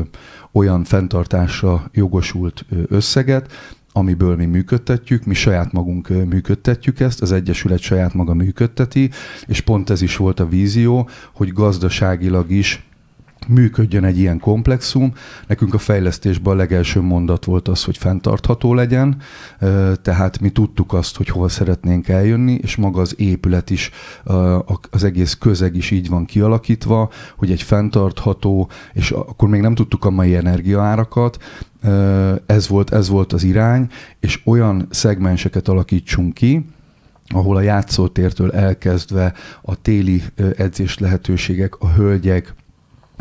olyan fenntartásra jogosult összeget, amiből mi működtetjük, mi saját magunk működtetjük ezt, az Egyesület saját maga működteti, és pont ez is volt a vízió, hogy gazdaságilag is működjön egy ilyen komplexum. Nekünk a fejlesztésben a legelső mondat volt az, hogy fenntartható legyen, tehát mi tudtuk azt, hogy hova szeretnénk eljönni, és maga az épület is, az egész közeg is így van kialakítva, hogy egy fenntartható, és akkor még nem tudtuk a mai energiaárakat, ez volt, ez volt az irány, és olyan szegmenseket alakítsunk ki, ahol a játszótértől elkezdve a téli edzés lehetőségek, a hölgyek,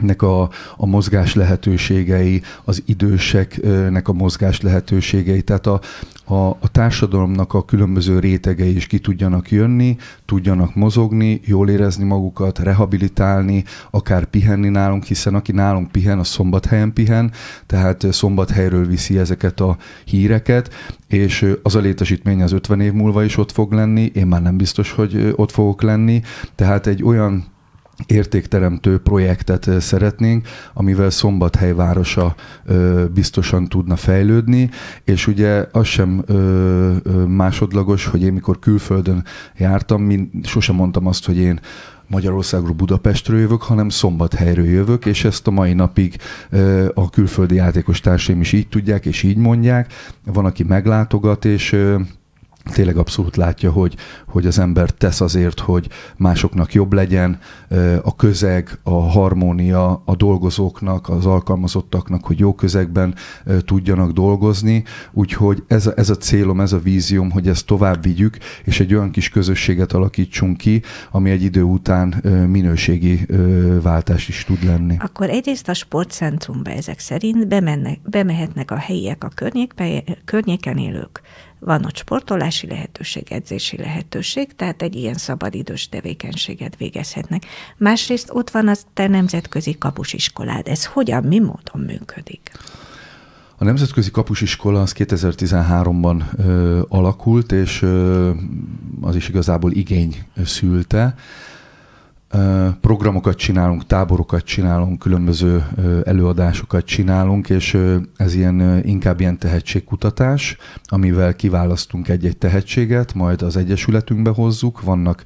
nek a, a mozgás lehetőségei, az időseknek a mozgás lehetőségei, tehát a, a, a társadalomnak a különböző rétegei is ki tudjanak jönni, tudjanak mozogni, jól érezni magukat, rehabilitálni, akár pihenni nálunk, hiszen aki nálunk pihen, az szombathelyen pihen, tehát szombathelyről viszi ezeket a híreket, és az a létesítmény az 50 év múlva is ott fog lenni, én már nem biztos, hogy ott fogok lenni, tehát egy olyan értékteremtő projektet szeretnénk, amivel Szombathely városa biztosan tudna fejlődni, és ugye az sem másodlagos, hogy én mikor külföldön jártam, mind, sosem mondtam azt, hogy én Magyarországról Budapestről jövök, hanem Szombathelyről jövök, és ezt a mai napig a külföldi játékos társaim is így tudják, és így mondják. Van, aki meglátogat, és tényleg abszolút látja, hogy, hogy az ember tesz azért, hogy másoknak jobb legyen, a közeg, a harmónia, a dolgozóknak, az alkalmazottaknak, hogy jó közegben tudjanak dolgozni. Úgyhogy ez a, ez a célom, ez a vízium, hogy ezt tovább vigyük, és egy olyan kis közösséget alakítsunk ki, ami egy idő után minőségi váltás is tud lenni. Akkor egyrészt a sportcentrumba ezek szerint bemennek, bemehetnek a helyiek, a környék, környéken élők van ott sportolási lehetőség, edzési lehetőség, tehát egy ilyen szabadidős tevékenységet végezhetnek. Másrészt ott van az te nemzetközi kapusiskolád. Ez hogyan, mi módon működik? A Nemzetközi Kapusiskola az 2013-ban ö, alakult, és ö, az is igazából igény szülte programokat csinálunk, táborokat csinálunk, különböző előadásokat csinálunk, és ez ilyen, inkább ilyen tehetségkutatás, amivel kiválasztunk egy-egy tehetséget, majd az Egyesületünkbe hozzuk. Vannak,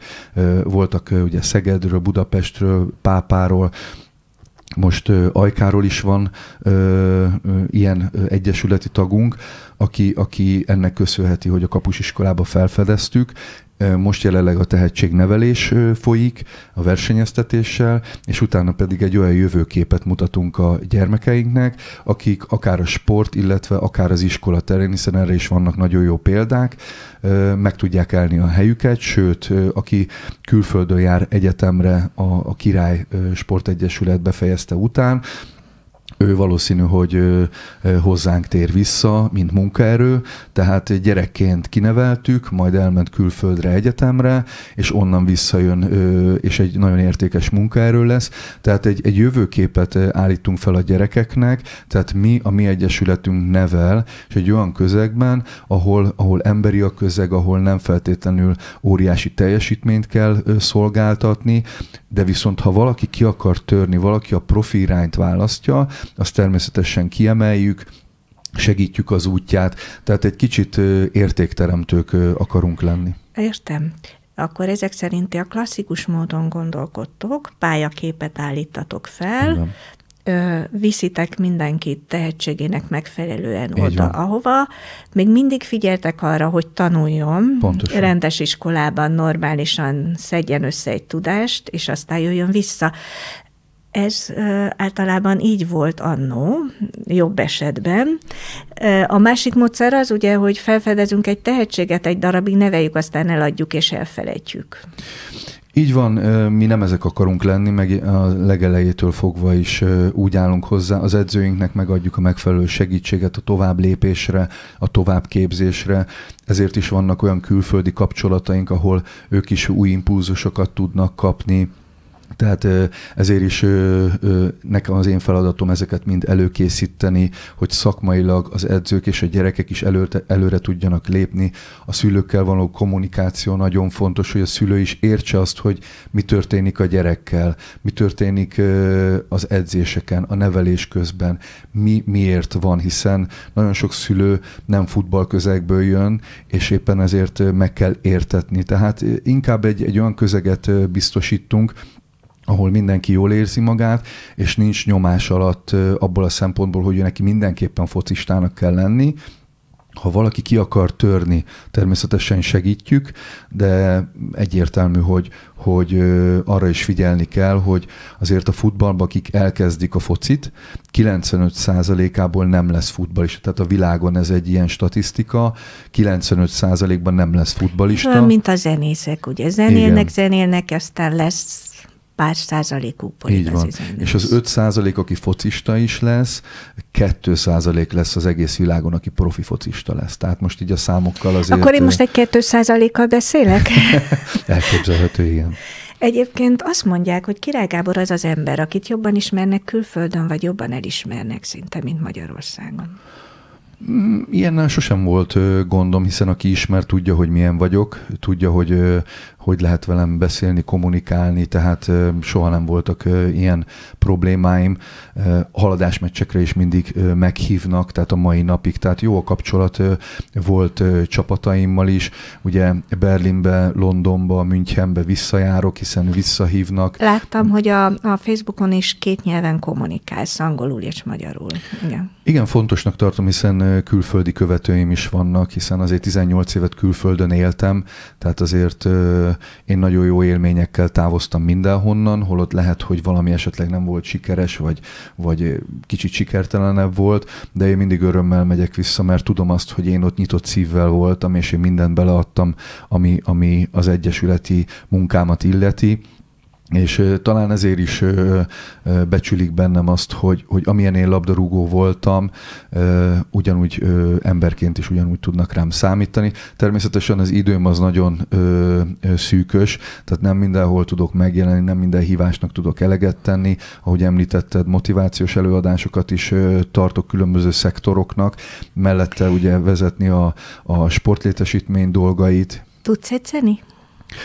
voltak ugye Szegedről, Budapestről, Pápáról, most Ajkáról is van ö, ö, ilyen egyesületi tagunk, aki, aki ennek köszönheti, hogy a kapusiskolába felfedeztük, most jelenleg a tehetségnevelés folyik a versenyeztetéssel, és utána pedig egy olyan jövőképet mutatunk a gyermekeinknek, akik akár a sport, illetve akár az iskola terén, hiszen erre is vannak nagyon jó példák, meg tudják elni a helyüket, sőt, aki külföldön jár egyetemre a, a Király Sportegyesület befejezte után, ő valószínű, hogy hozzánk tér vissza, mint munkaerő, tehát gyerekként kineveltük, majd elment külföldre egyetemre, és onnan visszajön, és egy nagyon értékes munkaerő lesz. Tehát egy, egy jövőképet állítunk fel a gyerekeknek, tehát mi, a mi egyesületünk nevel, és egy olyan közegben, ahol, ahol emberi a közeg, ahol nem feltétlenül óriási teljesítményt kell szolgáltatni, de viszont ha valaki ki akar törni, valaki a profi irányt választja, azt természetesen kiemeljük, segítjük az útját, tehát egy kicsit értékteremtők akarunk lenni. Értem. Akkor ezek szerint a klasszikus módon gondolkodtok, pályaképet állítatok fel, Igen viszitek mindenkit tehetségének megfelelően Így oda, van. ahova. Még mindig figyeltek arra, hogy tanuljon, Pontosan. rendes iskolában normálisan szedjen össze egy tudást, és aztán jöjjön vissza. Ez általában így volt annó, jobb esetben. A másik módszer az ugye, hogy felfedezünk egy tehetséget, egy darabig neveljük, aztán eladjuk és elfelejtjük. Így van, mi nem ezek akarunk lenni, meg a legelejétől fogva is úgy állunk hozzá. Az edzőinknek megadjuk a megfelelő segítséget a tovább lépésre, a tovább képzésre. Ezért is vannak olyan külföldi kapcsolataink, ahol ők is új impulzusokat tudnak kapni, tehát ezért is nekem az én feladatom ezeket mind előkészíteni, hogy szakmailag az edzők és a gyerekek is előre, előre tudjanak lépni. A szülőkkel való kommunikáció nagyon fontos, hogy a szülő is értse azt, hogy mi történik a gyerekkel, mi történik az edzéseken, a nevelés közben, mi miért van, hiszen nagyon sok szülő nem futballközegből jön, és éppen ezért meg kell értetni. Tehát inkább egy, egy olyan közeget biztosítunk, ahol mindenki jól érzi magát, és nincs nyomás alatt abból a szempontból, hogy neki mindenképpen focistának kell lenni, ha valaki ki akar törni, természetesen segítjük, de egyértelmű, hogy, hogy arra is figyelni kell, hogy azért a futballban, akik elkezdik a focit, 95%-ából nem lesz futballista. Tehát a világon ez egy ilyen statisztika, 95%-ban nem lesz futballista. Hát, mint a zenészek, ugye zenélnek, Igen. zenélnek, aztán lesz pár százalékukból. Így van. És az 5 százalék, aki focista is lesz, 2 százalék lesz az egész világon, aki profi focista lesz. Tehát most így a számokkal azért... Akkor én most egy 2 százalékkal beszélek? Elképzelhető, igen. Egyébként azt mondják, hogy Király Gábor az az ember, akit jobban ismernek külföldön, vagy jobban elismernek szinte, mint Magyarországon. Mm, Ilyennel sosem volt gondom, hiszen aki ismer, tudja, hogy milyen vagyok, tudja, hogy hogy lehet velem beszélni, kommunikálni, tehát soha nem voltak ilyen problémáim. Haladásmeccsekre is mindig meghívnak, tehát a mai napig, tehát jó a kapcsolat volt csapataimmal is. Ugye Berlinbe, Londonba, Münchenbe visszajárok, hiszen visszahívnak. Láttam, hogy a, a Facebookon is két nyelven kommunikálsz, angolul és magyarul. Igen. Igen, fontosnak tartom, hiszen külföldi követőim is vannak, hiszen azért 18 évet külföldön éltem, tehát azért én nagyon jó élményekkel távoztam mindenhonnan, holott lehet, hogy valami esetleg nem volt sikeres, vagy, vagy kicsit sikertelenebb volt, de én mindig örömmel megyek vissza, mert tudom azt, hogy én ott nyitott szívvel voltam, és én mindent beleadtam, ami, ami az egyesületi munkámat illeti, és talán ezért is becsülik bennem azt, hogy, hogy amilyen én labdarúgó voltam, ugyanúgy emberként is ugyanúgy tudnak rám számítani. Természetesen az időm az nagyon szűkös, tehát nem mindenhol tudok megjelenni, nem minden hívásnak tudok eleget tenni. Ahogy említetted, motivációs előadásokat is tartok különböző szektoroknak, mellette ugye vezetni a, a sportlétesítmény dolgait. Tudsz egyszerni?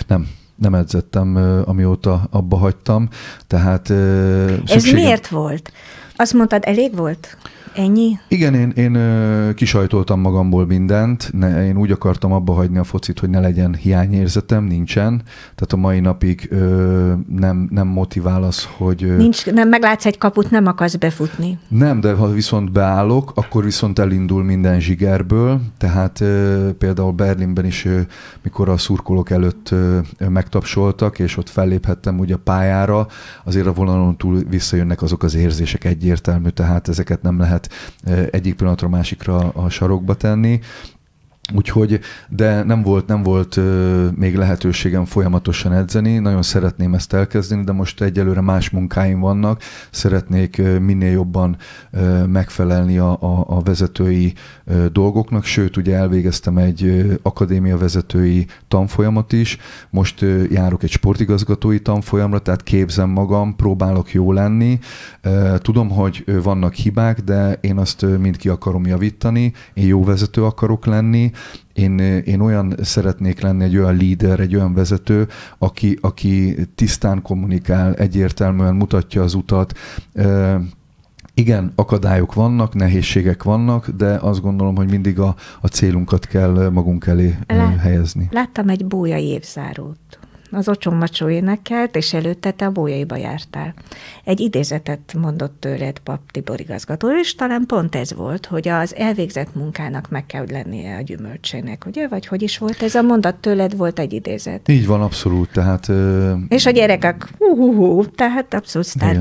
Nem nem edzettem, amióta abba hagytam, tehát... Ez szükségem... miért volt? Azt mondtad, elég volt? Ennyi? Igen, én, én kisajtoltam magamból mindent. Ne, én úgy akartam abba hagyni a focit, hogy ne legyen hiányérzetem, nincsen. Tehát a mai napig ö, nem, nem motivál az, hogy... Nincs, nem meglátsz egy kaput, nem akarsz befutni. Nem, de ha viszont beállok, akkor viszont elindul minden zsigerből. Tehát ö, például Berlinben is, ö, mikor a szurkolók előtt ö, megtapsoltak, és ott felléphettem ugye a pályára, azért a vonalon túl visszajönnek azok az érzések egyértelmű, tehát ezeket nem lehet egyik pillanatra másikra a sarokba tenni. Úgyhogy, de nem volt, nem volt ö, még lehetőségem folyamatosan edzeni, nagyon szeretném ezt elkezdeni, de most egyelőre más munkáim vannak, szeretnék ö, minél jobban ö, megfelelni a, a, a vezetői ö, dolgoknak, sőt, ugye elvégeztem egy ö, akadémia vezetői tanfolyamat is, most ö, járok egy sportigazgatói tanfolyamra, tehát képzem magam, próbálok jó lenni, ö, tudom, hogy ö, vannak hibák, de én azt ö, mind ki akarom javítani, én jó vezető akarok lenni, én, én olyan szeretnék lenni, egy olyan líder, egy olyan vezető, aki, aki tisztán kommunikál, egyértelműen mutatja az utat, igen, akadályok vannak, nehézségek vannak, de azt gondolom, hogy mindig a, a célunkat kell magunk elé Lát, helyezni. Láttam egy bója évzárót az Ocsom Macsó énekelt, és előtte te a bójaiba jártál. Egy idézetet mondott tőled pap Tibor igazgató, és talán pont ez volt, hogy az elvégzett munkának meg kell lennie a gyümölcsének, ugye? Vagy hogy is volt ez a mondat tőled, volt egy idézet. Így van, abszolút, tehát... Ö... És a gyerekek, hú, hú, hú tehát abszolút sztár.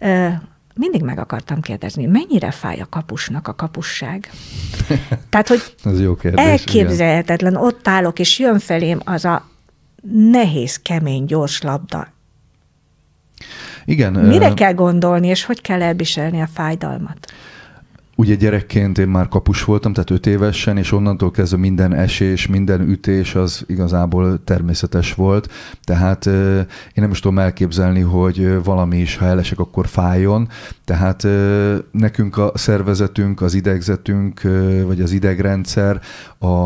Ö, mindig meg akartam kérdezni, mennyire fáj a kapusnak a kapusság? Tehát, hogy Ez jó kérdés, elképzelhetetlen, igen. ott állok, és jön felém az a nehéz, kemény, gyors labda. Igen. Mire ö... kell gondolni, és hogy kell elviselni a fájdalmat? Ugye gyerekként én már kapus voltam, tehát öt évesen, és onnantól kezdve minden esés, minden ütés az igazából természetes volt. Tehát én nem is tudom elképzelni, hogy valami is, ha elesek, akkor fájjon. Tehát nekünk a szervezetünk, az idegzetünk, vagy az idegrendszer,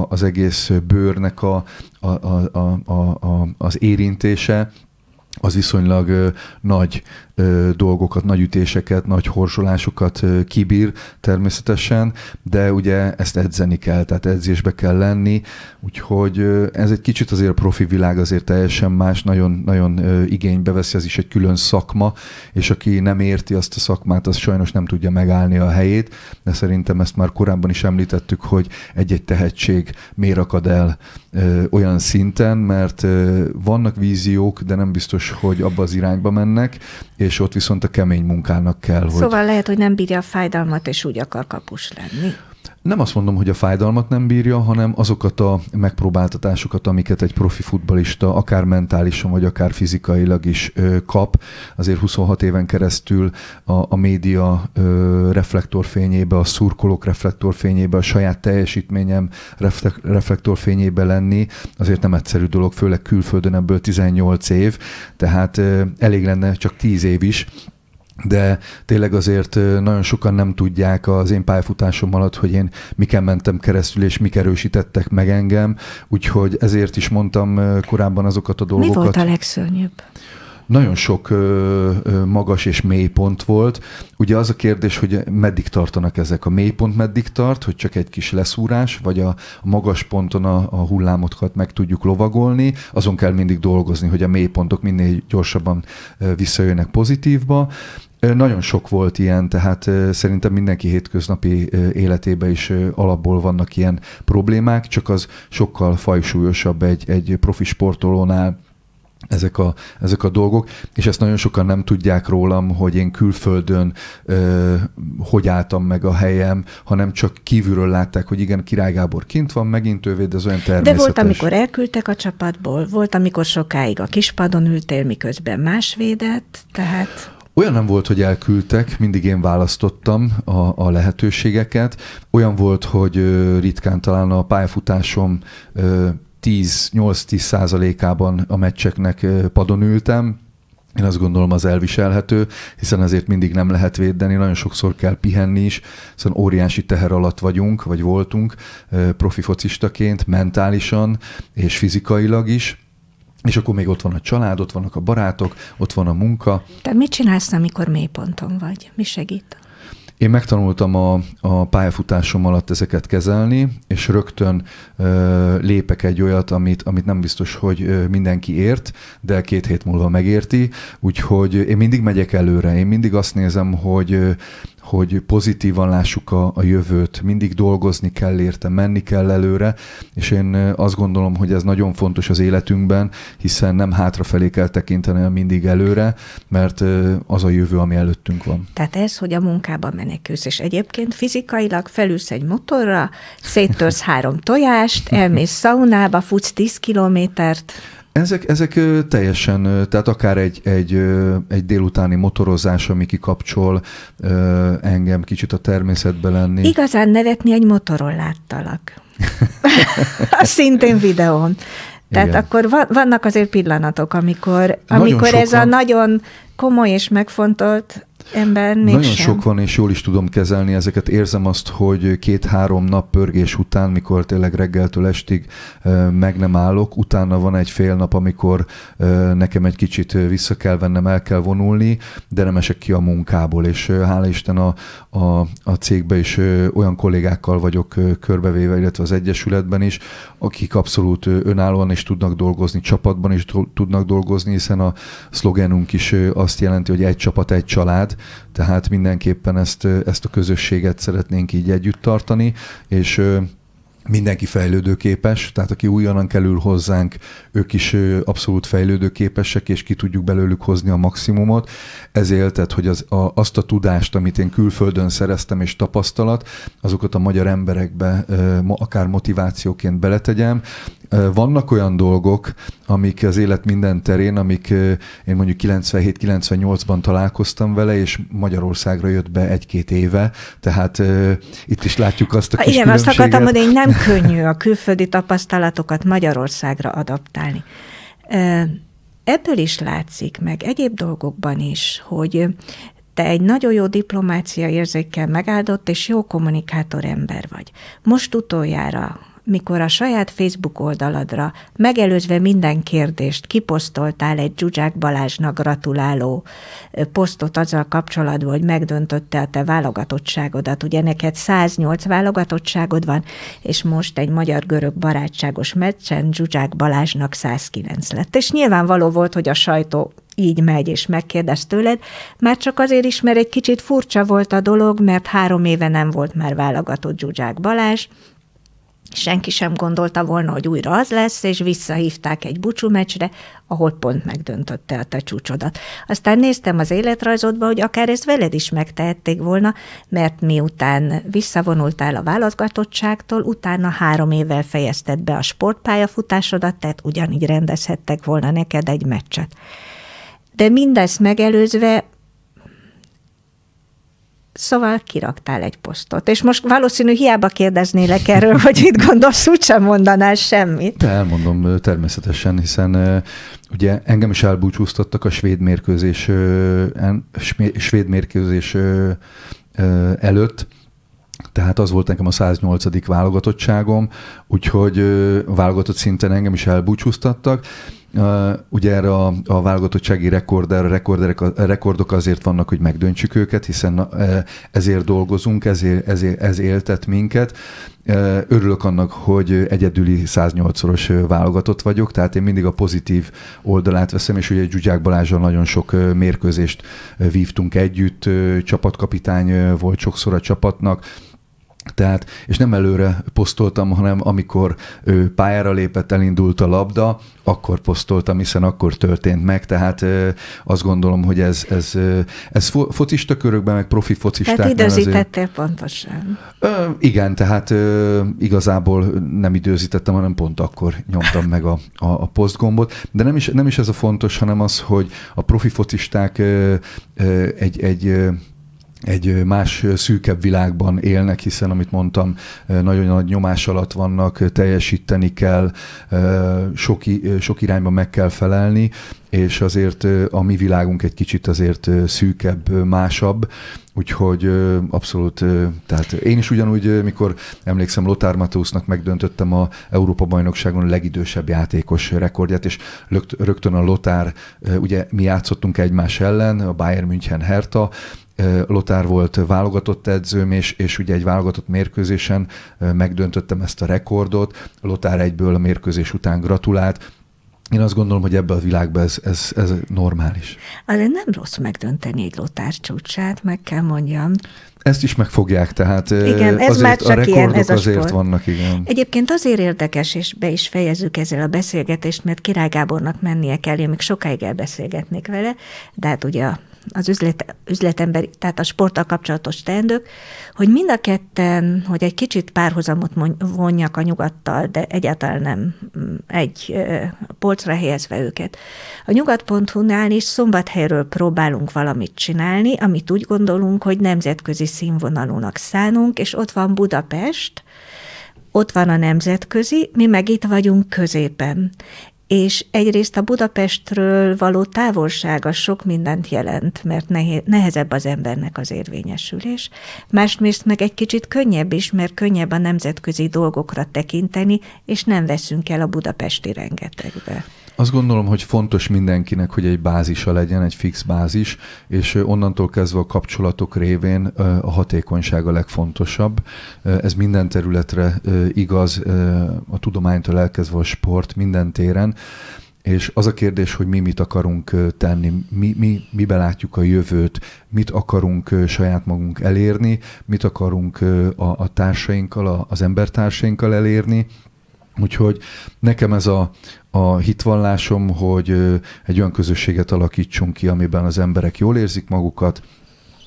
az egész bőrnek a, a, a, a, a, az érintése, az viszonylag nagy dolgokat, nagy ütéseket, nagy horsolásokat kibír természetesen, de ugye ezt edzeni kell, tehát edzésbe kell lenni, úgyhogy ez egy kicsit azért a profi világ azért teljesen más, nagyon, nagyon igénybe veszi, ez is egy külön szakma, és aki nem érti azt a szakmát, az sajnos nem tudja megállni a helyét, de szerintem ezt már korábban is említettük, hogy egy-egy tehetség miért akad el olyan szinten, mert vannak víziók, de nem biztos, hogy abba az irányba mennek, és ott viszont a kemény munkának kell, szóval hogy... Szóval lehet, hogy nem bírja a fájdalmat, és úgy akar kapus lenni nem azt mondom, hogy a fájdalmat nem bírja, hanem azokat a megpróbáltatásokat, amiket egy profi futbalista akár mentálisan, vagy akár fizikailag is kap. Azért 26 éven keresztül a, a média reflektorfényébe, a szurkolók reflektorfényébe, a saját teljesítményem reflektorfényébe lenni, azért nem egyszerű dolog, főleg külföldön ebből 18 év, tehát elég lenne csak 10 év is, de tényleg azért nagyon sokan nem tudják az én pályafutásom alatt, hogy én miken mentem keresztül, és mik erősítettek meg engem, úgyhogy ezért is mondtam korábban azokat a dolgokat. Mi volt a legszörnyűbb? nagyon sok ö, ö, magas és mély pont volt. Ugye az a kérdés, hogy meddig tartanak ezek. A mély pont meddig tart, hogy csak egy kis leszúrás, vagy a, a magas ponton a, a hullámokat meg tudjuk lovagolni. Azon kell mindig dolgozni, hogy a mély pontok minél gyorsabban visszajönnek pozitívba. Nagyon sok volt ilyen, tehát szerintem mindenki hétköznapi életében is alapból vannak ilyen problémák, csak az sokkal fajsúlyosabb egy, egy profi sportolónál, ezek a, ezek a dolgok, és ezt nagyon sokan nem tudják rólam, hogy én külföldön ö, hogy álltam meg a helyem, hanem csak kívülről látták, hogy igen, Király Gábor kint van, megint ővéd, de ez olyan természetes. De volt, amikor elküldtek a csapatból, volt, amikor sokáig a kispadon ültél, miközben más védett, tehát... Olyan nem volt, hogy elküldtek, mindig én választottam a, a lehetőségeket. Olyan volt, hogy ritkán talán a pályafutásom 10 8-10 százalékában a meccseknek padon ültem, én azt gondolom az elviselhető, hiszen azért mindig nem lehet védeni, nagyon sokszor kell pihenni is, hiszen szóval óriási teher alatt vagyunk, vagy voltunk profi focistaként, mentálisan és fizikailag is, és akkor még ott van a család, ott vannak a barátok, ott van a munka. Te mit csinálsz, amikor mélyponton vagy? Mi segít? Én megtanultam a, a pályafutásom alatt ezeket kezelni, és rögtön ö, lépek egy olyat, amit, amit nem biztos, hogy mindenki ért, de két hét múlva megérti, úgyhogy én mindig megyek előre, én mindig azt nézem, hogy ö, hogy pozitívan lássuk a, a jövőt, mindig dolgozni kell érte, menni kell előre, és én azt gondolom, hogy ez nagyon fontos az életünkben, hiszen nem hátrafelé kell tekinteni, hanem mindig előre, mert az a jövő, ami előttünk van. Tehát ez, hogy a munkába menekülsz, és egyébként fizikailag felülsz egy motorra, széttörsz három tojást, elmész szaunába, futsz 10 kilométert. Ezek, ezek teljesen, tehát akár egy, egy, egy délutáni motorozás, ami kikapcsol engem kicsit a természetbe lenni. Igazán nevetni egy motoron láttalak. Szintén videón. Tehát Igen. akkor vannak azért pillanatok, amikor, amikor ez a nagyon komoly és megfontolt ember Nagyon sem. sok van, és jól is tudom kezelni ezeket. Érzem azt, hogy két-három nap pörgés után, mikor tényleg reggeltől estig meg nem állok, utána van egy fél nap, amikor nekem egy kicsit vissza kell vennem, el kell vonulni, de nem esek ki a munkából, és hála Isten a, a, a cégbe is olyan kollégákkal vagyok körbevéve, illetve az Egyesületben is, akik abszolút önállóan is tudnak dolgozni, csapatban is tudnak dolgozni, hiszen a szlogenunk is azt jelenti, hogy egy csapat, egy család, család, tehát mindenképpen ezt, ezt a közösséget szeretnénk így együtt tartani, és mindenki fejlődőképes, tehát aki újonnan kerül hozzánk, ők is abszolút fejlődőképesek, és ki tudjuk belőlük hozni a maximumot. Ezért, tehát, hogy az, a, azt a tudást, amit én külföldön szereztem és tapasztalat, azokat a magyar emberekbe akár motivációként beletegyem, vannak olyan dolgok, amik az élet minden terén, amik én mondjuk 97-98-ban találkoztam vele, és Magyarországra jött be egy-két éve, tehát itt is látjuk azt a ah, kis Igen, azt akartam mondani, hogy nem könnyű a külföldi tapasztalatokat Magyarországra adaptálni. Ebből is látszik, meg egyéb dolgokban is, hogy te egy nagyon jó diplomácia érzékkel megáldott és jó kommunikátor ember vagy. Most utoljára mikor a saját Facebook oldaladra, megelőzve minden kérdést, kiposztoltál egy Zsuzsák Balázsnak gratuláló posztot azzal kapcsolatban, hogy megdöntötte a te válogatottságodat. Ugye neked 108 válogatottságod van, és most egy magyar-görög barátságos meccsen Zsuzsák Balázsnak 109 lett. És nyilvánvaló volt, hogy a sajtó így megy, és megkérdez tőled, már csak azért is, mert egy kicsit furcsa volt a dolog, mert három éve nem volt már válogatott Zsuzsák Balázs, senki sem gondolta volna, hogy újra az lesz, és visszahívták egy bucsú meccsre, ahol pont megdöntötte a te csúcsodat. Aztán néztem az életrajzodba, hogy akár ezt veled is megtehették volna, mert miután visszavonultál a válogatottságtól, utána három évvel fejezted be a sportpályafutásodat, tehát ugyanígy rendezhettek volna neked egy meccset. De mindezt megelőzve Szóval kiraktál egy posztot. És most valószínű hiába kérdeznélek erről, hogy mit gondolsz, úgysem mondanál semmit. De elmondom természetesen, hiszen ugye engem is elbúcsúztattak a svéd mérkőzés, svéd mérkőzés előtt, tehát az volt nekem a 108. válogatottságom, úgyhogy a válogatott szinten engem is elbúcsúztattak, Ugye erre a, a válogatottsági rekorder, rekorderek, a rekordok azért vannak, hogy megdöntsük őket, hiszen ezért dolgozunk, ezért, ezért, ez éltet minket. Örülök annak, hogy egyedüli 108-szoros válogatott vagyok, tehát én mindig a pozitív oldalát veszem, és ugye Gyugyák Balázsa nagyon sok mérkőzést vívtunk együtt, csapatkapitány volt sokszor a csapatnak, tehát, és nem előre posztoltam, hanem amikor ő pályára lépett, elindult a labda, akkor posztoltam, hiszen akkor történt meg, tehát ö, azt gondolom, hogy ez, ez, ö, ez fo focista körökben, meg profi focista. Tehát időzítettél azért... pontosan. Ö, igen, tehát ö, igazából nem időzítettem, hanem pont akkor nyomtam meg a, a, a posztgombot, de nem is, nem is ez a fontos, hanem az, hogy a profi focisták ö, ö, egy, egy egy más szűkebb világban élnek, hiszen, amit mondtam, nagyon nagy nyomás alatt vannak, teljesíteni kell, sok, sok irányba meg kell felelni, és azért a mi világunk egy kicsit azért szűkebb, másabb, úgyhogy abszolút, tehát én is ugyanúgy, mikor emlékszem, Lothar Matthäusnak megdöntöttem a Európa-bajnokságon a legidősebb játékos rekordját, és rögtön a Lothar, ugye mi játszottunk egymás ellen, a Bayern München Hertha, Lotár volt válogatott edzőm, és, és ugye egy válogatott mérkőzésen megdöntöttem ezt a rekordot. Lotár egyből a mérkőzés után gratulált, én azt gondolom, hogy ebben a világban ez, ez, ez normális. Azért nem rossz megdönteni egy lotár csúcsát, meg kell mondjam. Ezt is megfogják, tehát igen, ez azért már csak a rekordok ilyen, ez a azért sport. vannak, igen. Egyébként azért érdekes, és be is fejezzük ezzel a beszélgetést, mert Király Gábornak mennie kell, én még sokáig elbeszélgetnék vele, de hát ugye a az üzlet, üzletember, tehát a sporttal kapcsolatos teendők, hogy mind a ketten, hogy egy kicsit párhuzamot vonjak a nyugattal, de egyáltalán nem mm, egy polcra helyezve őket. A nyugat.hu-nál is szombathelyről próbálunk valamit csinálni, amit úgy gondolunk, hogy nemzetközi színvonalúnak szánunk, és ott van Budapest, ott van a nemzetközi, mi meg itt vagyunk középen és egyrészt a Budapestről való távolsága sok mindent jelent, mert nehezebb az embernek az érvényesülés, másrészt meg egy kicsit könnyebb is, mert könnyebb a nemzetközi dolgokra tekinteni, és nem veszünk el a budapesti rengetegbe. Azt gondolom, hogy fontos mindenkinek, hogy egy bázisa legyen, egy fix bázis, és onnantól kezdve a kapcsolatok révén a hatékonyság a legfontosabb. Ez minden területre igaz, a tudománytól elkezdve a sport, minden téren. És az a kérdés, hogy mi mit akarunk tenni, mi, mi, mi belátjuk a jövőt, mit akarunk saját magunk elérni, mit akarunk a, a társainkkal, az embertársainkkal elérni, Úgyhogy nekem ez a, a hitvallásom, hogy egy olyan közösséget alakítsunk ki, amiben az emberek jól érzik magukat,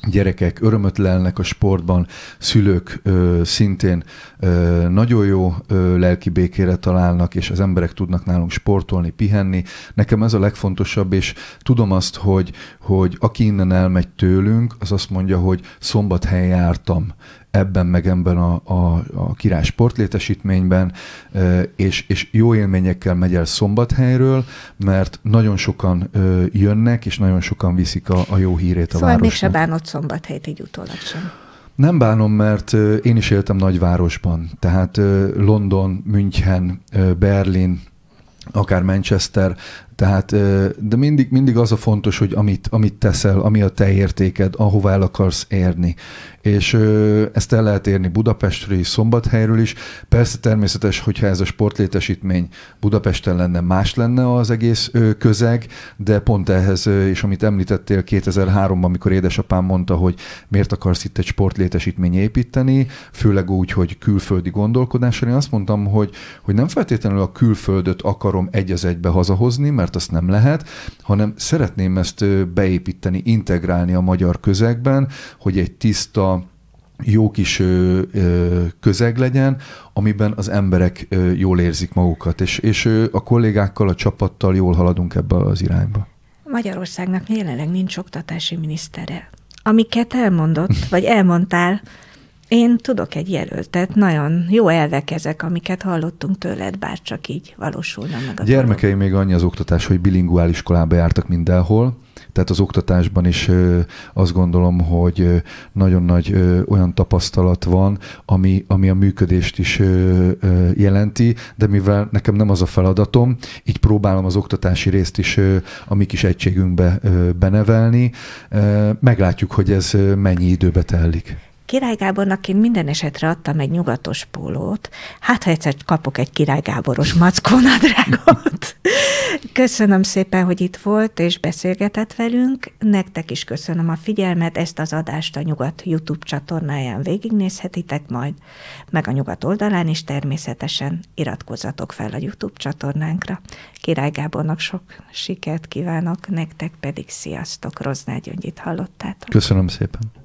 gyerekek örömöt lelnek a sportban, szülők ö, szintén ö, nagyon jó ö, lelki békére találnak, és az emberek tudnak nálunk sportolni, pihenni. Nekem ez a legfontosabb, és tudom azt, hogy, hogy aki innen elmegy tőlünk, az azt mondja, hogy szombathelyen jártam, ebben meg ebben a, a, a király sportlétesítményben, és, és jó élményekkel megy el szombathelyről, mert nagyon sokan jönnek, és nagyon sokan viszik a, a jó hírét szóval a városnak. Szóval mégse bánod szombathelyt egy utólag sem. Nem bánom, mert én is éltem nagyvárosban, tehát London, München, Berlin, akár Manchester, tehát, de mindig, mindig az a fontos, hogy amit, amit teszel, ami a te értéked, ahová el akarsz érni. És ezt el lehet érni Budapestről és Szombathelyről is. Persze természetes, hogyha ez a sportlétesítmény Budapesten lenne, más lenne az egész közeg, de pont ehhez, és amit említettél 2003-ban, amikor édesapám mondta, hogy miért akarsz itt egy sportlétesítmény építeni, főleg úgy, hogy külföldi gondolkodásra, én azt mondtam, hogy, hogy nem feltétlenül a külföldöt akarom egy az egybe hazahozni, mert mert azt nem lehet, hanem szeretném ezt beépíteni, integrálni a magyar közegben, hogy egy tiszta, jó kis közeg legyen, amiben az emberek jól érzik magukat, és, és a kollégákkal, a csapattal jól haladunk ebbe az irányba. Magyarországnak jelenleg nincs oktatási minisztere. Amiket elmondott, vagy elmondtál, én tudok egy jelöltet, nagyon jó elvek ezek, amiket hallottunk tőled, bár csak így valósulna meg. A Gyermekeim még annyi az oktatás, hogy bilinguális iskolába jártak mindenhol, tehát az oktatásban is azt gondolom, hogy nagyon nagy olyan tapasztalat van, ami, ami a működést is jelenti, de mivel nekem nem az a feladatom, így próbálom az oktatási részt is a mi kis egységünkbe benevelni. Meglátjuk, hogy ez mennyi időbe telik. Király Gábornak én minden esetre adtam egy nyugatos pólót. Hát, ha egyszer kapok egy Király Gáboros mackónadrágot. Köszönöm szépen, hogy itt volt és beszélgetett velünk. Nektek is köszönöm a figyelmet. Ezt az adást a Nyugat YouTube csatornáján végignézhetitek majd, meg a Nyugat oldalán is természetesen iratkozzatok fel a YouTube csatornánkra. Király Gábornak sok sikert kívánok, nektek pedig sziasztok. Rozná Gyöngyit hallottátok. Köszönöm szépen.